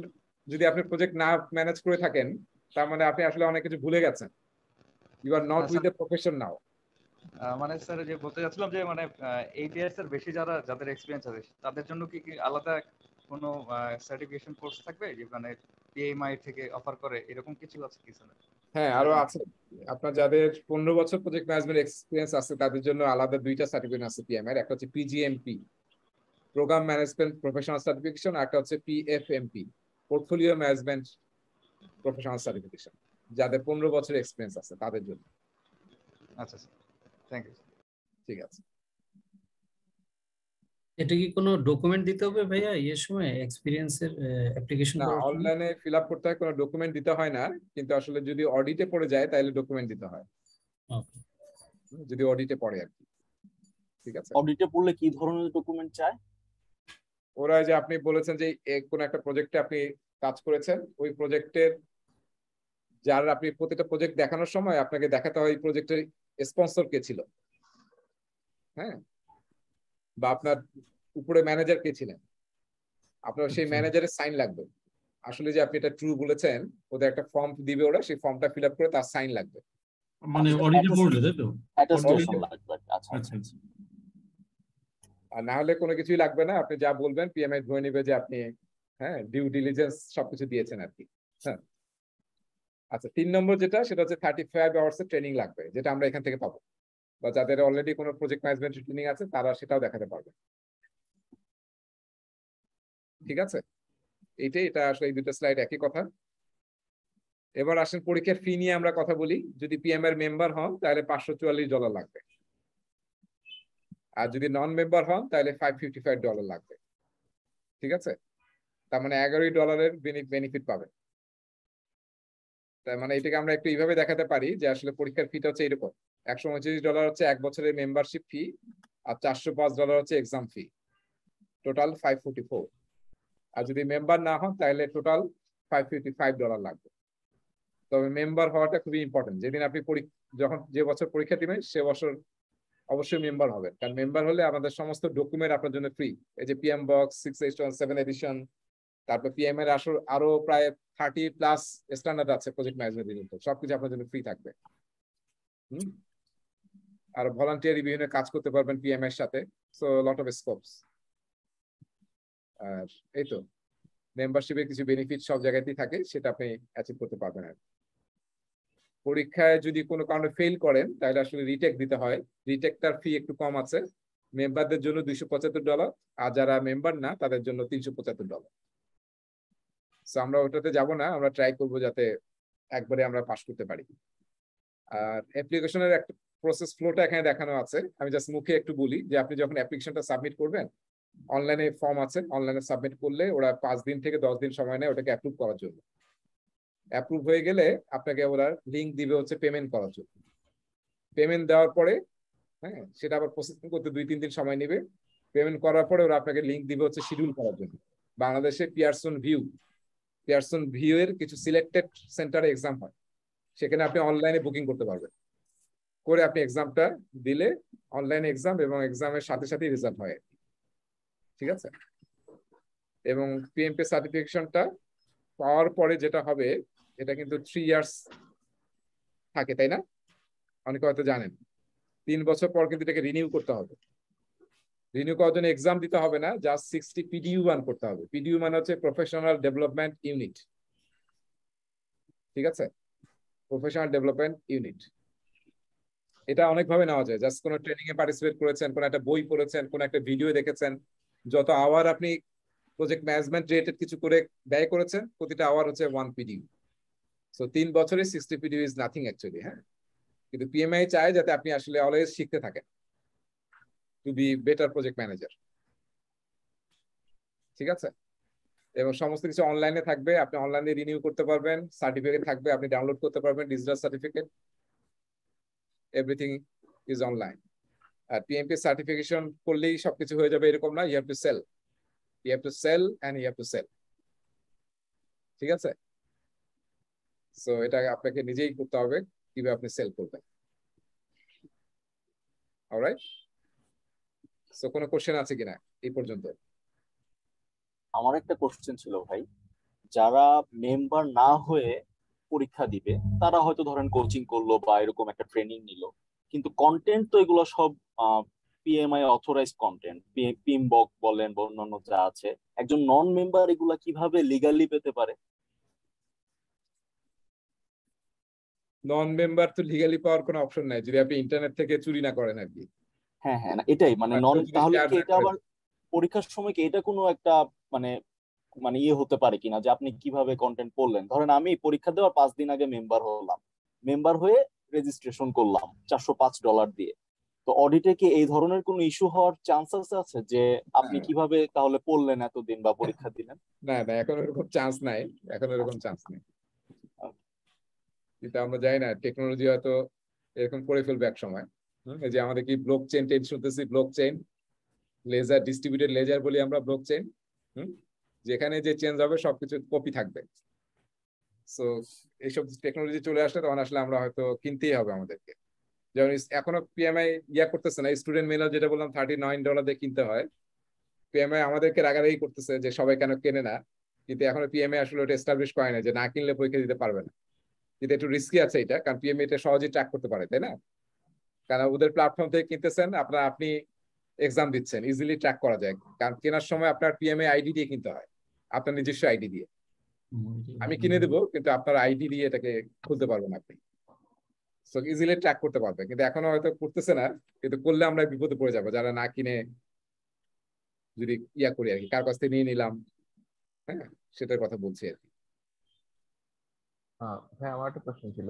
যদি আপনি প্রজেক্ট না ম্যানেজ করে থাকেন তার মানে আপনি আসলে অনেক কিছু ভুলে গেছেন you are not with the profession now মানে স্যার যে বলতে চাচ্ছিলাম যে মানে এইট ইয়ার্স এর বেশি যারা যাদের এক্সপিরিয়েন্স আছে তাদের জন্য কি কি আলাদা কোনো সার্টিফিকেশন কোর্স থাকবে যে মানে পিএমআই থেকে অফার করে এরকম কিছু আছে কি স্যার হ্যাঁ আরো আছে আপনার যাদের পনেরো বছর প্রজেক্ট ম্যানেজমেন্ট এক্সপিরিয়েন্স আছে তাদের জন্য আলাদা দুইটা সার্টিফিকেট আছে পিএম এর একটা হচ্ছে PgMP program management professional certification একটা হচ্ছে PfMP portfolio management professional certification যাদের পনেরো বছর এক্সপিরিয়েন্স আছে তাদের জন্য আচ্ছা থ্যাংক ইউ ঠিক আছে এটা কি কোনো ডকুমেন্ট দিতে হবে ভাইয়া এই সময় এক্সপেরিয়েন্সের অ্যাপ্লিকেশন অনলাইনে ফিল আপ করতে হয় কোনো ডকুমেন্ট দিতে হয় না কিন্তু আসলে যদি অডিটে পড়ে যায় তাহলে ডকুমেন্ট দিতে হয় যদি অডিটে পড়ে আর কি ঠিক আছে অডিটে পড়লে কি ধরনের ডকুমেন্ট চায় ওরা যে আপনি বলেছেন যে কোন একটা প্রজেক্টে আপনি কাজ করেছেন ওই প্রজেক্টের যার আপনি প্রতিটা প্রজেক্ট দেখানোর সময় আপনাকে দেখাতে হয় এই প্রজেক্টের স্পন্সর কে ছিল হ্যাঁ বা আপনার উপরে ম্যানেজার কে ছিলেন আপনার সেই ম্যানেজারের আচ্ছা। সাইন লাগবে আসলে যে আপনি এটা ট্রু বলেছেন ওদের একটা ফর্ম দিবে ওরা সেই ফর্মটা ফিল আপ করে তার সাইন লাগবে মানে আচ্ছা, তো লাগবে আচ্ছা আচ্ছা, আচ্ছা। আর না হলে কোনো কিছুই লাগবে না আপনি যা বলবেন পিএমআই ধরে নেবে যে আপনি হ্যাঁ ডিউ ডিলিজেন্স সবকিছু দিয়েছেন আর কি হ্যাঁ আচ্ছা তিন নম্বর যেটা সেটা হচ্ছে থার্টি ফাইভ আওয়ার্স এর ট্রেনিং লাগবে যেটা আমরা এখান থেকে পাবো বা যাদের অলরেডি কোনো প্রজেক্ট ম্যানেজমেন্ট ট্রেনিং আছে তারা সেটাও দেখাতে পারবে ঠিক আছে এইটাই এটা আসলে এই দুটো স্লাইড একই কথা এবার আসেন পরীক্ষার ফি নিয়ে আমরা কথা বলি যদি পিএম এর মেম্বার হন তাহলে পাঁচশো চুয়াল্লিশ ডলার লাগবে আর যদি নন মেম্বার হন তাহলে ফাইভ ফিফটি ফাইভ ডলার লাগবে ঠিক আছে তার মানে এগারোই ডলারের বেনিফিট পাবেন তার মানে এটাকে আমরা একটু এইভাবে দেখাতে পারি যে আসলে পরীক্ষার ফিটা হচ্ছে এরকম একশো উনত্রিশ ডলার হচ্ছে এক বছরের মেম্বারশিপ ফি আর চারশো পাঁচ ডলার হচ্ছে exam fee total five forty four আর যদি মেম্বার না হন তাহলে total five fifty five dollar লাগবে তবে মেম্বার হওয়াটা খুবই ইম্পর্টেন্ট যেদিন আপনি যখন যে বছর পরীক্ষা দিবেন সে বছর অবশ্যই মেম্বার হবে কারণ মেম্বার হলে আমাদের সমস্ত ডকুমেন্ট আপনার জন্য ফ্রি এই যে PMBOK six eight one seven edition তারপর পিএম এর আসল আরো প্রায় থার্টি প্লাস স্ট্যান্ডার্ড আছে প্রজেক্ট ম্যানেজমেন্ট সবকিছু আপনার জন্য ফ্রি থাকবে আর ভলান্টিয়ারি বিভিন্ন কাজ করতে পারবেন পিএম এর সাথে সো লট অফ স্কোপস আর এই তো মেম্বারশিপের কিছু বেনিফিট সব জায়গাতেই থাকে সেটা আপনি অ্যাচিভ করতে পারবেন আর পরীক্ষায় যদি কোনো কারণে ফেল করেন তাহলে আসলে রিটেক দিতে হয় রিটেকটার ফি একটু কম আছে মেম্বারদের জন্য দুইশো পঁচাত্তর ডলার আর যারা মেম্বার না তাদের জন্য তিনশো পঁচাত্তর ডলার আমরা ওটাতে যাব না আমরা ট্রাই করব যাতে একবারে আমরা পাস করতে পারি আর অ্যাপ্লিকেশনের একটা প্রসেস ফ্লোটা এখানে দেখানো আছে আমি জাস্ট মুখে একটু বলি যে আপনি যখন অ্যাপ্লিকেশনটা সাবমিট করবেন অনলাইনে ফর্ম আছে অনলাইনে সাবমিট করলে ওরা পাঁচ দিন থেকে দশ দিন সময় নেয় ওটাকে অ্যাপ্রুভ করার জন্য অ্যাপ্রুভ হয়ে গেলে আপনাকে ওরা লিঙ্ক দিবে হচ্ছে পেমেন্ট করার জন্য পেমেন্ট দেওয়ার পরে হ্যাঁ সেটা আবার প্রসেসিং করতে দুই তিন দিন সময় নেবে পেমেন্ট করার পরে ওরা আপনাকে লিঙ্ক দিবে হচ্ছে শিডিউল করার জন্য বাংলাদেশে পিয়ারসন ভিউ পিয়ারসন ভিউ এর কিছু সিলেক্টেড সেন্টারে এক্সাম হয় সেখানে আপনি অনলাইনে বুকিং করতে পারবেন করে আপনি এক্সামটা দিলে অনলাইন এক্সাম এবং এক্সামের সাথে সাথেই রেজাল্ট হয় ঠিক আছে এবং পিএমপি সার্টিফিকেশনটা পাওয়ার পরে যেটা হবে এটা কিন্তু থ্রি ইয়ার্স থাকে তাই না অনেকে হয়তো জানেন তিন বছর পর কিন্তু এটাকে রিনিউ করতে হবে রিনিউ করার জন্য এক্সাম দিতে হবে না জাস্ট সিক্সটি পিডিউ ওয়ান করতে হবে পিডিউ মানে হচ্ছে প্রফেশনাল ডেভেলপমেন্ট ইউনিট ঠিক আছে প্রফেশনাল ডেভেলপমেন্ট ইউনিট এটা অনেকভাবে নেওয়া যায় জাস্ট কোনো ট্রেনিং এ পার্টিসিপেট করেছেন কোনো একটা বই পড়েছেন কোনো একটা ভিডিও দেখেছেন যত আওয়ার আপনি প্রজেক্ট ম্যানেজমেন্ট রিলেটেড কিছু করে ব্যয় করেছেন প্রতিটা আওয়ার হচ্ছে ওয়ান পিডিউ সো তিন বছরে sixty PDU is nothing actually হ্যাঁ কিন্তু পিএমআই চায় যাতে আপনি আসলে অলওয়েজ শিখতে থাকেন to be better project manager ঠিক আছে এবং সমস্ত কিছু অনলাইনে থাকবে আপনি অনলাইনে রিনিউ করতে পারবেন সার্টিফিকেট থাকবে আপনি ডাউনলোড করতে পারবেন digital certificate everything is online আর পিএমপি সার্টিফিকেশন করলেই সবকিছু হয়ে যাবে এরকম না you have to sell you have to sell and you have to sell ঠিক আছে সো এটা আপনাকে নিজেই করতে হবে কিভাবে আপনি সেল করবেন অলরাইট সো কোনো কোশ্চেন আছে কিনা এই পর্যন্ত আমার একটা কোশ্চেন ছিল ভাই যারা মেম্বার না হয়ে পরীক্ষা দিবে তারা হয়তো ধরেন কোচিং করলো বা এরকম একটা ট্রেনিং নিল কিন্তু কন্টেন্ট তো এগুলো সব পিএমআই অথরাইজ কন্টেন্ট পিমবক বলেন বা অন্যান্য যা আছে একজন নন মেম্বার এগুলা কিভাবে লিগালি পেতে পারে নন মেম্বার তো লিগালি পাওয়ার কোনো অপশন নাই যদি আপনি ইন্টারনেট থেকে চুরি না করেন আর কি হ্যাঁ হ্যাঁ না এটাই মানে নন তাহলে কি এটা আবার পরীক্ষার সময় কি এটা কোনো একটা মানে মানে ইয়ে হতে পারে কিনা যে আপনি কিভাবে কন্টেন্ট পড়লেন ধরেন আমি পরীক্ষা দেওয়ার পাঁচ দিন আগে মেম্বার হলাম মেম্বার হয়ে রেজিস্ট্রেশন করলাম চারশো পাঁচ ডলার দিয়ে তো অডিটে কি এই ধরনের কোনো ইস্যু হওয়ার চান্সেস আছে যে আপনি হ্যাঁ। কিভাবে তাহলে পড়লেন এতদিন বা পরীক্ষা দিলেন না না এখন এরকম চান্স নাই এখন এরকম চান্স আচ্ছা। নেই কিন্তু আমরা জানি না টেকনোলজি হয়তো এরকম করে ফেলবে এক সময় যে আমাদের কি ব্লক চেন টেন শুনতেছি blockchain ledger distributed ledger বলি আমরা ব্লক চেন যেখানে যে চেঞ্জ হবে সবকিছু কপি থাকবে সো এইসব টেকনোলজি চলে আসলে তখন আসলে আমরা হয়তো কিনতেই হবে আমাদেরকে যেমন এখনো পিএমআই ইয়া করতেছে না স্টুডেন্ট মেলা যেটা বললাম থার্টি নাইন ডলার দিয়ে কিনতে হয় পিএমআই আমাদেরকে রাগারাগি করতেছে যে সবাই কেন কেনে না কিন্তু এখনো পিএমআই আসলে ওটা এস্টাবলিশ করে না যে না কিনলে পরীক্ষা দিতে পারবে না কিন্তু একটু রিস্কি আছে এটা কারণ পিএমআই এটা সহজে ট্র্যাক করতে পারে তাই না কারণ ওদের প্ল্যাটফর্ম থেকে কিনতেছেন আপনার আপনি এক্সাম দিচ্ছেন ইজিলি ট্র্যাক করা যায় কারণ কেনার সময় আপনার পিএমএ আইডি দিয়ে কিনতে হয় আপনার নিজস্ব আইডি দিয়ে আমি কিনে দেবো কিন্তু আপনার আইডি দিয়ে এটাকে খুলতে না আপনি সো ইজিলি ট্র্যাক করতে পারবে কিন্তু এখনো হয়তো করতেছে না কিন্তু করলে আমরা বিপদে পড়ে যাবো যারা না কিনে যদি ইয়া করি আর কি কার কাছ থেকে নিয়ে নিলাম হ্যাঁ সেটার কথা বলছি আর কি হ্যাঁ আমার একটা প্রশ্ন ছিল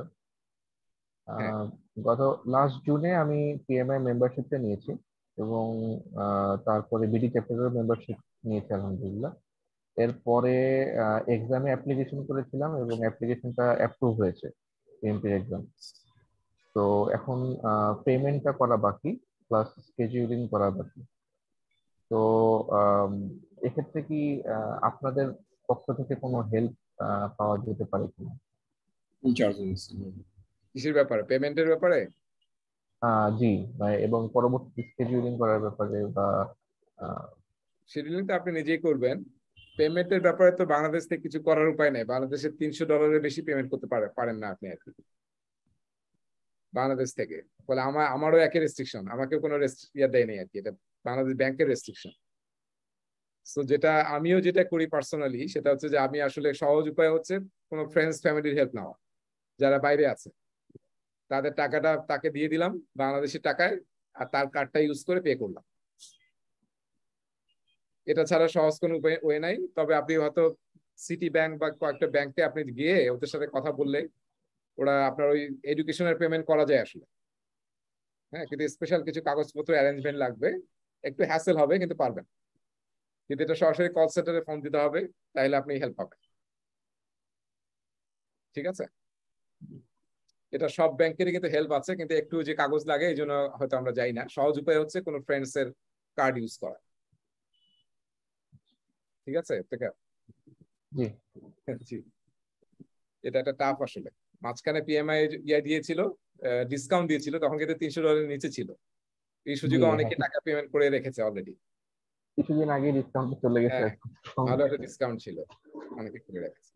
হ্যাঁ। গত লাস্ট জুনে আমি পিএমআই মেম্বারশিপটা নিয়েছি এবং তারপরে বিডি চ্যাপ্টারের মেম্বারশিপ নিয়েছি আলহামদুলিল্লাহ এরপরে এক্সামে অ্যাপ্লিকেশন করেছিলাম এবং অ্যাপ্লিকেশনটা অ্যাপ্রুভ হয়েছে এমপির এক্সাম তো এখন পেমেন্টটা করা বাকি প্লাস স্কেজিউলিং করা বাকি তো এক্ষেত্রে কি আপনাদের পক্ষ থেকে কোনো হেল্প পাওয়া যেতে পারে কিনা কিসের ব্যাপারে পেমেন্টের ব্যাপারে জি ভাই এবং পরবর্তী স্কেডিউলিং করার ব্যাপারে বা শিডিউলিং তো আপনি নিজেই করবেন পেমেন্টের ব্যাপারে তো বাংলাদেশ থেকে কিছু করার উপায় নেই বাংলাদেশে তিনশো ডলারের বেশি পেমেন্ট করতে পারে পারেন না আপনি আর বাংলাদেশ থেকে বলে আমার আমারও একই রেস্ট্রিকশন আমাকে কোনো ইয়া দেয় নেই আর কি এটা বাংলাদেশ ব্যাংকের রেস্ট্রিকশন সো যেটা আমিও যেটা করি পার্সোনালি সেটা হচ্ছে যে আমি আসলে সহজ উপায় হচ্ছে কোনো ফ্রেন্ডস ফ্যামিলির হেল্প নেওয়া যারা বাইরে আছে তাদের টাকাটা তাকে দিয়ে দিলাম বাংলাদেশের টাকায় আর তার কার্ডটা ইউজ করে পে করলাম এটা ছাড়া সহজ কোনো ওয়ে নাই তবে আপনি হয়তো সিটি ব্যাংক বা কয়েকটা ব্যাংকে আপনি গিয়ে ওদের সাথে কথা বললে ওরা আপনার ওই এডুকেশনের পেমেন্ট করা যায় আসলে হ্যাঁ কিন্তু স্পেশাল কিছু কাগজপত্র অ্যারেঞ্জমেন্ট লাগবে একটু হ্যাসেল হবে কিন্তু পারবেন কিন্তু এটা সরাসরি কল সেন্টারে ফোন দিতে হবে তাহলে আপনি হেল্প পাবেন ঠিক আছে এটা সব ব্যাংকেরই কিন্তু হেল্প আছে কিন্তু একটু যে কাগজ লাগে এই জন্য হয়তো আমরা যাই না সহজ উপায় হচ্ছে কোনো ফ্রেন্ডস এর কার্ড ইউজ করা ঠিক আছে এটা একটা টাফ আসলে মাঝখানে পিএমআই ইয়া দিয়েছিল ডিসকাউন্ট দিয়েছিল তখন কিন্তু তিনশো ডলারের নিচে ছিল এই সুযোগে অনেকে টাকা পেমেন্ট করে রেখেছে অলরেডি কিছুদিন আগে ডিসকাউন্ট চলে গেছে হ্যাঁ, ভালো একটা ডিসকাউন্ট ছিল অনেকে করে রেখেছে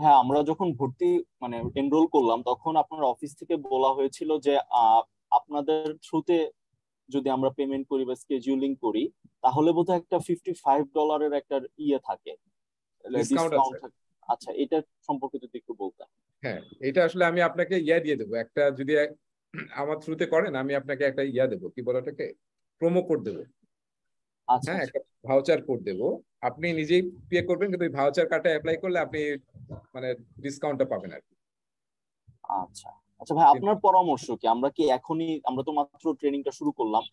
হ্যাঁ আমরা যখন ভর্তি মানে এনরোল করলাম তখন আপনার অফিস থেকে বলা হয়েছিল যে আপনাদের থ্রুতে যদি আমরা পেমেন্ট করি বা স্কেজুলিং করি তাহলে বোধহয় একটা ফিফটি ফাইভ ডলারের একটা ইয়ে থাকে আচ্ছা এটা সম্পর্কে যদি একটু বলতাম হ্যাঁ এটা আসলে আমি আপনাকে ইয়া দিয়ে দেবো একটা যদি আমার থ্রুতে করেন আমি আপনাকে একটা ইয়া দেবো কি বলো ওটাকে প্রোমো কোড দেবো আচ্ছা, হ্যাঁ আচ্ছা। একটা ভাউচার কোড দেব আপনি নিজেই পে করবেন কিন্তু ভাউচার কার্ডটা অ্যাপ্লাই করলে আপনি মানে ডিসকাউন্টটা পাবেন আর কি আচ্ছা আচ্ছা ভাই আপনার পরামর্শ কি আমরা কি এখনই আমরা তো মাত্র ট্রেনিংটা শুরু করলাম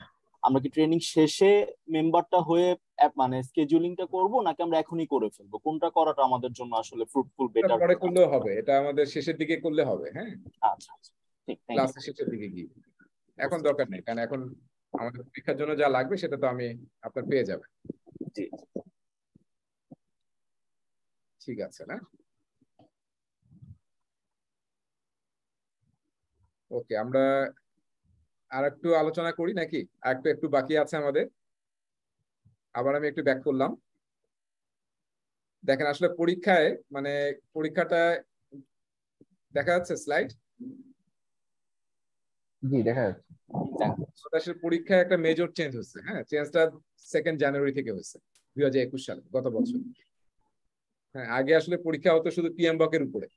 আমরা কি ট্রেনিং শেষে মেম্বারটা হয়ে মানে স্কেজুলিংটা করব নাকি আমরা এখনই করে ফেলবো কোনটা করাটা আমাদের জন্য আসলে ফ্রুটফুল বেটার পরে করলে হবে এটা আমাদের শেষের দিকে করলে হবে হ্যাঁ আচ্ছা, আচ্ছা। ঠিক শেষের দিকে গিয়ে এখন দরকার নেই কারণ এখন আমাদের পরীক্ষার জন্য যা লাগবে সেটা তো আমি আপনার পেয়ে যাবেন জি ঠিক আছে না ওকে আমরা আর একটু আলোচনা করি নাকি আর একটু একটু বাকি আছে আমাদের আবার আমি একটু ব্যাক করলাম দেখেন আসলে পরীক্ষায় মানে পরীক্ষাটা দেখা যাচ্ছে স্লাইড জি দেখা যাচ্ছে হ্যাঁ, একটা মেজর চেঞ্জ হচ্ছে হ্যাঁ চেঞ্জটা সেকেন্ড জানুয়ারি থেকে দুই হাজার একুশ সালে গত বছর হ্যাঁ আগে আসলে পরীক্ষা হতো শুধু উপরে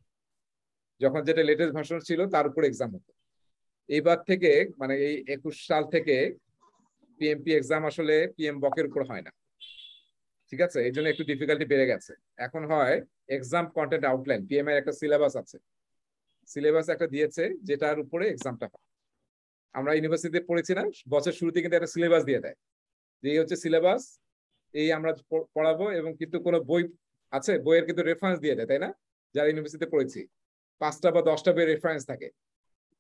যখন যেটা লেটেস্ট ভাষণ ছিল তার উপর এক্সাম হতো এইবার থেকে মানে এই একুশ সাল থেকে পিএমপি এক্সাম আসলে পিএম বকের উপর হয় না ঠিক আছে এই জন্য একটু ডিফিকাল্টি বেড়ে গেছে এখন হয় এক্সাম কন্টেন্ট আউটলাইন পিএম এর একটা সিলেবাস আছে সিলেবাস একটা দিয়েছে যেটার উপরে এক্সামটা হয় আমরা ইউনিভার্সিটিতে পড়েছিলাম বছর শুরুতে কিন্তু একটা সিলেবাস দিয়ে দেয় যে এই হচ্ছে সিলেবাস এই আমরা পড়াবো এবং কিন্তু কোনো বই আছে বইয়ের কিন্তু রেফারেন্স দিয়ে দেয় তাই না যারা ইউনিভার্সিটিতে পড়েছি পাঁচটা বা দশটা বইয়ের রেফারেন্স থাকে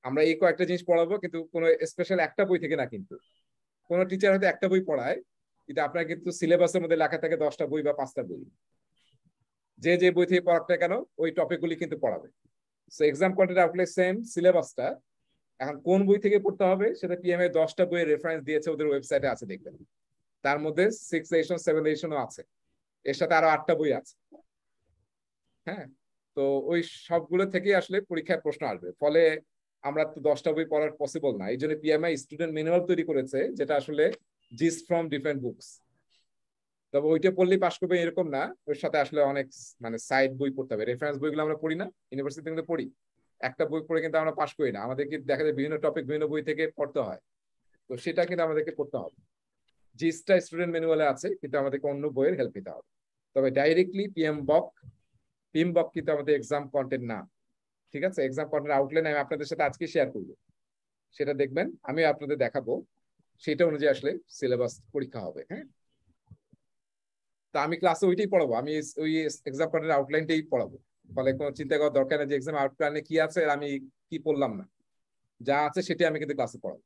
আমরা এই কয়েকটা জিনিস পড়াবো কিন্তু কোনো স্পেশাল একটা বই থেকে না কিন্তু কোনো টিচার হয়তো একটা বই পড়ায় কিন্তু আপনার কিন্তু সিলেবাসের মধ্যে লেখা থাকে দশটা বই বা পাঁচটা বই যে যে বই থেকে পড়াক কেন ওই টপিকগুলি কিন্তু পড়াবে সো এক্সাম কন্টেন্ট আসলে সেম সিলেবাসটা এখন কোন বই থেকে পড়তে হবে সেটা পিএমএ দশটা বইয়ের রেফারেন্স দিয়েছে ওদের ওয়েবসাইটে আছে দেখবেন তার মধ্যে সিক্স এশন সেভেন এডিশনও আছে এর সাথে আরো আটটা বই আছে হ্যাঁ তো ওই সবগুলো থেকে আসলে পরীক্ষার প্রশ্ন আসবে ফলে আমরা তো দশটা বই পড়ার পসিবল না এই জন্য পিএমআই স্টুডেন্ট ম্যানুয়াল তৈরি করেছে যেটা আসলে জিস ফ্রম ডিফারেন্ট বুকস তবে ওইটা পড়লেই পাশ করবে এরকম না ওর সাথে আসলে অনেক মানে সাইড বই পড়তে হবে রেফারেন্স বইগুলো আমরা পড়ি না ইউনিভার্সিটি থেকে পড়ি একটা বই পড়ে কিন্তু আমরা পাশ করি না আমাদের কিন্তু দেখা যায় বিভিন্ন টপিক বিভিন্ন বই থেকে পড়তে হয় তো সেটা কিন্তু আমাদেরকে করতে হবে জিসটা স্টুডেন্ট ম্যানুয়ালে আছে কিন্তু আমাদেরকে অন্য বইয়ের হেল্প নিতে হবে তবে ডাইরেক্টলি পিএম বক পিএম বক কিন্তু আমাদের এক্সাম কন্টেন্ট না ঠিক আছে এক্সাম কন্টেন্ট আউটলাইন আমি আপনাদের সাথে আজকে শেয়ার করব সেটা দেখবেন আমি আপনাদের দেখাবো সেটা অনুযায়ী আসলে সিলেবাস পরীক্ষা হবে হ্যাঁ তা আমি ক্লাসে ওইটাই পড়াবো আমি ওই এক্সাম কন্টেন্ট আউটলাইনটাই পড়াবো ফলে কোনো চিন্তা করার দরকার নেই যে এক্সাম আউট প্ল্যানে কি আছে আমি কি পড়লাম না যা আছে সেটি আমি কিন্তু ক্লাসে পড়াবো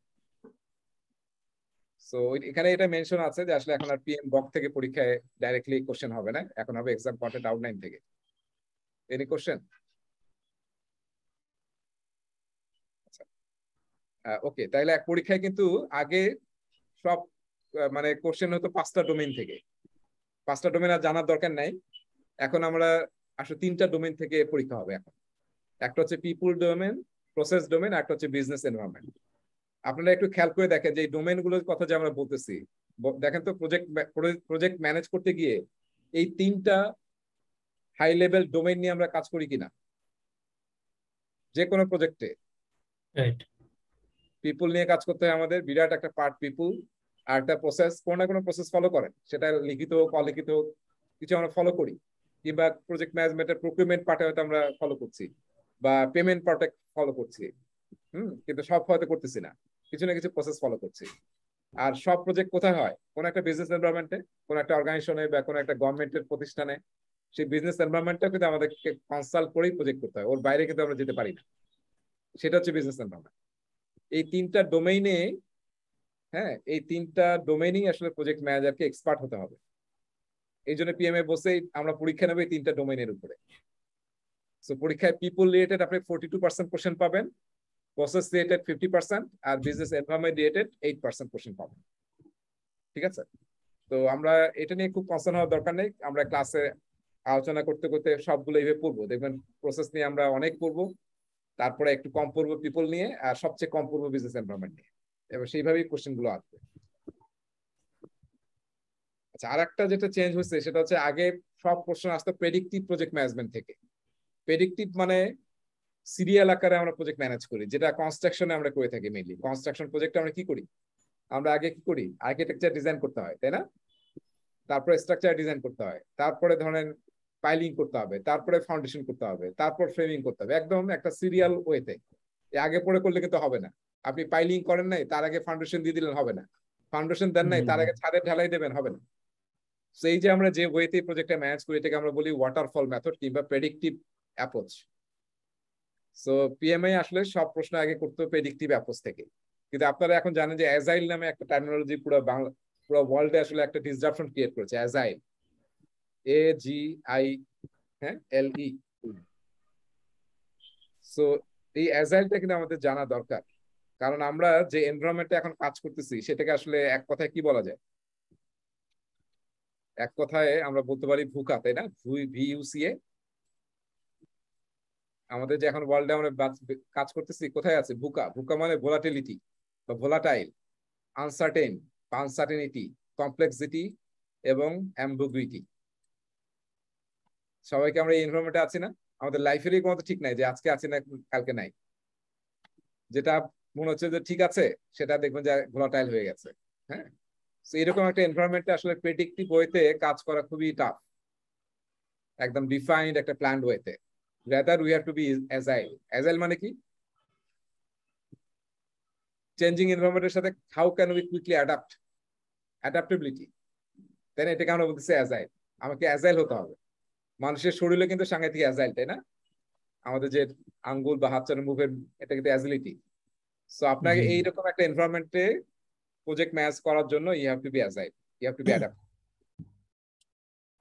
সো এখানে এটা মেনশন আছে যে আসলে এখন আর পিএম বক থেকে পরীক্ষায় ডাইরেক্টলি কোশ্চেন হবে না এখন হবে এক্সাম ডাউট নাইন থেকে এনি কোশ্চেন ওকে তাহলে এক পরীক্ষায় কিন্তু আগে সব মানে কোশ্চেন হতো পাঁচটা ডোমেন থেকে পাঁচটা ডোমেন আর জানার দরকার নাই এখন আমরা আসলে তিনটা ডোমেন থেকে পরীক্ষা হবে এখন একটা হচ্ছে পিপুল ডোমেন প্রসেস ডোমেন একটা হচ্ছে বিজনেস এনভায়রনমেন্ট আপনারা একটু খেয়াল করে দেখেন যে এই ডোমেন গুলোর কথা যে আমরা বলতেছি দেখেন তো প্রজেক্ট প্রজেক্ট ম্যানেজ করতে গিয়ে এই তিনটা হাই লেভেল ডোমেন নিয়ে আমরা কাজ করি কিনা যে কোনো প্রজেক্টে পিপুল নিয়ে কাজ করতে হয় আমাদের বিরাট একটা পার্ট পিপুল আর একটা প্রসেস কোনো না কোনো প্রসেস ফলো করেন সেটা লিখিত হোক অলিখিত হোক কিছু আমরা ফলো করি কিংবা প্রজেক্ট ম্যানেজমেন্টের প্রক্রিয়মেন্ট পার্টে হয়তো আমরা ফলো করছি বা পেমেন্ট পার্টে ফলো করছি হুম কিন্তু সব হয়তো করতেছি না কিছু না কিছু প্রসেস ফলো করছি আর সব প্রজেক্ট কোথায় হয় কোন একটা বিজনেস এনভায়রনমেন্টে কোন একটা অর্গানাইজেশনে বা কোন একটা গভর্নমেন্টের প্রতিষ্ঠানে সেই বিজনেস এনভায়রনমেন্টটা কিন্তু আমাদেরকে কনসাল্ট করেই প্রজেক্ট করতে হয় ওর বাইরে কিন্তু আমরা যেতে পারি না সেটা হচ্ছে বিজনেস এনভায়রনমেন্ট এই তিনটা ডোমেইনে হ্যাঁ এই তিনটা ডোমেইনেই আসলে প্রজেক্ট ম্যানেজারকে এক্সপার্ট হতে হবে এই জন্য পিএমএ বসে আমরা পরীক্ষা নেবো এই তিনটা ডোমেনের উপরে সো পরীক্ষায় পিপল রিলেটেড আপনি ফোর্টি টু পার্সেন্ট কোশ্চেন পাবেন প্রসেস রিলেটেড ফিফটি পার্সেন্ট আর business environment related eight percent question পাবেন ঠিক আছে তো আমরা এটা নিয়ে খুব কনসার্ন হওয়ার দরকার নেই আমরা ক্লাসে আলোচনা করতে করতে সবগুলো এইভাবে পড়বো দেখবেন প্রসেস নিয়ে আমরা অনেক পড়বো তারপরে একটু কম পড়বো পিপল নিয়ে আর সবচেয়ে কম পড়বো বিজনেস এনভারনমেন্ট নিয়ে এবার সেইভাবেই কোশ্চেনগুলো আসবে আচ্ছা আর একটা যেটা চেঞ্জ হয়েছে সেটা হচ্ছে আগে সব প্রশ্ন আসতো প্রেডিক্টিভ প্রজেক্ট ম্যানেজমেন্ট থেকে প্রেডিক্টিভ মানে সিরিয়াল আকারে আমরা প্রজেক্ট ম্যানেজ করি যেটা কনস্ট্রাকশনে আমরা করে থাকি মেনলি কনস্ট্রাকশন প্রজেক্ট আমরা কি করি আমরা আগে কি করি আর্কিটেকচার ডিজাইন করতে হয় তাই না তারপরে স্ট্রাকচার ডিজাইন করতে হয় তারপরে ধরেন পাইলিং করতে হবে তারপরে ফাউন্ডেশন করতে হবে তারপর ফ্রেমিং করতে হবে একদম একটা সিরিয়াল ওয়েতে আগে পরে করলে কিন্তু হবে না আপনি পাইলিং করেন নাই তার আগে ফাউন্ডেশন দিয়ে দিলেন হবে না ফাউন্ডেশন দেন নাই তার আগে ছাদের ঢালাই দেবেন হবে না এই যে আমরা যে ওয়েতে প্রজেক্টটা ম্যানেজ করি এটাকে আমরা বলি ওয়াটারফল মেথড কিংবা প্রেডিকটিভ অ্যাপ্রোচ সো পিএমআই আসলে সব প্রশ্ন আগে করতে প্রেডিকটিভ অ্যাপ্রোচ থেকে কিন্তু আপনারা এখন জানেন যে অ্যাজাইল নামে একটা টার্মিনোলজি পুরো বাংলা পুরো ওয়ার্ল্ডে আসলে একটা ডিসরাপশন ক্রিয়েট করেছে অ্যাজাইল এ জি আই হ্যাঁ এল ই সো এই অ্যাজাইলটা কিন্তু আমাদের জানা দরকার কারণ আমরা যে এনভারনমেন্টে এখন কাজ করতেছি সেটাকে আসলে এক কথায় কি বলা যায় এক কথায় আমরা বলতে পারি ভুকা তাই না আমাদের যে এখন ওয়ার্ল্ডে আমরা কাজ করতেছি কোথায় আছে ভুকা ভুকা মানে ভোলাটিলিটি বা ভোলাটাইল আনসার্টেন আনসার্টেনিটি কমপ্লেক্সিটি এবং অ্যাম্বুগুইটি সবাইকে আমরা এই ইনফরমেটে আছি না আমাদের লাইফেরই কোনো ঠিক নাই যে আজকে আছে না কালকে নাই যেটা মনে হচ্ছে যে ঠিক আছে সেটা দেখবেন যে ভোলাটাইল হয়ে গেছে হ্যাঁ এরকম একটা এনভায়রনমেন্টে আসলে প্রেডিক্টিভ ওয়েতে কাজ করা খুবই টাফ একদম ডিফাইন্ড একটা প্ল্যান্ড ওয়েতে rather we have to be agile agile মানে কি চেঞ্জিং এনভায়রনমেন্টের সাথে how can we quickly adapt adaptability তাই এটাকে আমরা বলতেছি অ্যাজাইল আমাকে অ্যাজাইল হতে হবে মানুষের শরীরে কিন্তু সাংঘাতিক অ্যাজাইল তাই না আমাদের যে আঙ্গুল বা হাত চালের মুভের এটা কিন্তু অ্যাজিলিটি সো আপনাকে এইরকম একটা এনভায়রনমেন্টে প্রজেক্ট ম্যাচ করার জন্য you have to be agile you have to be adapt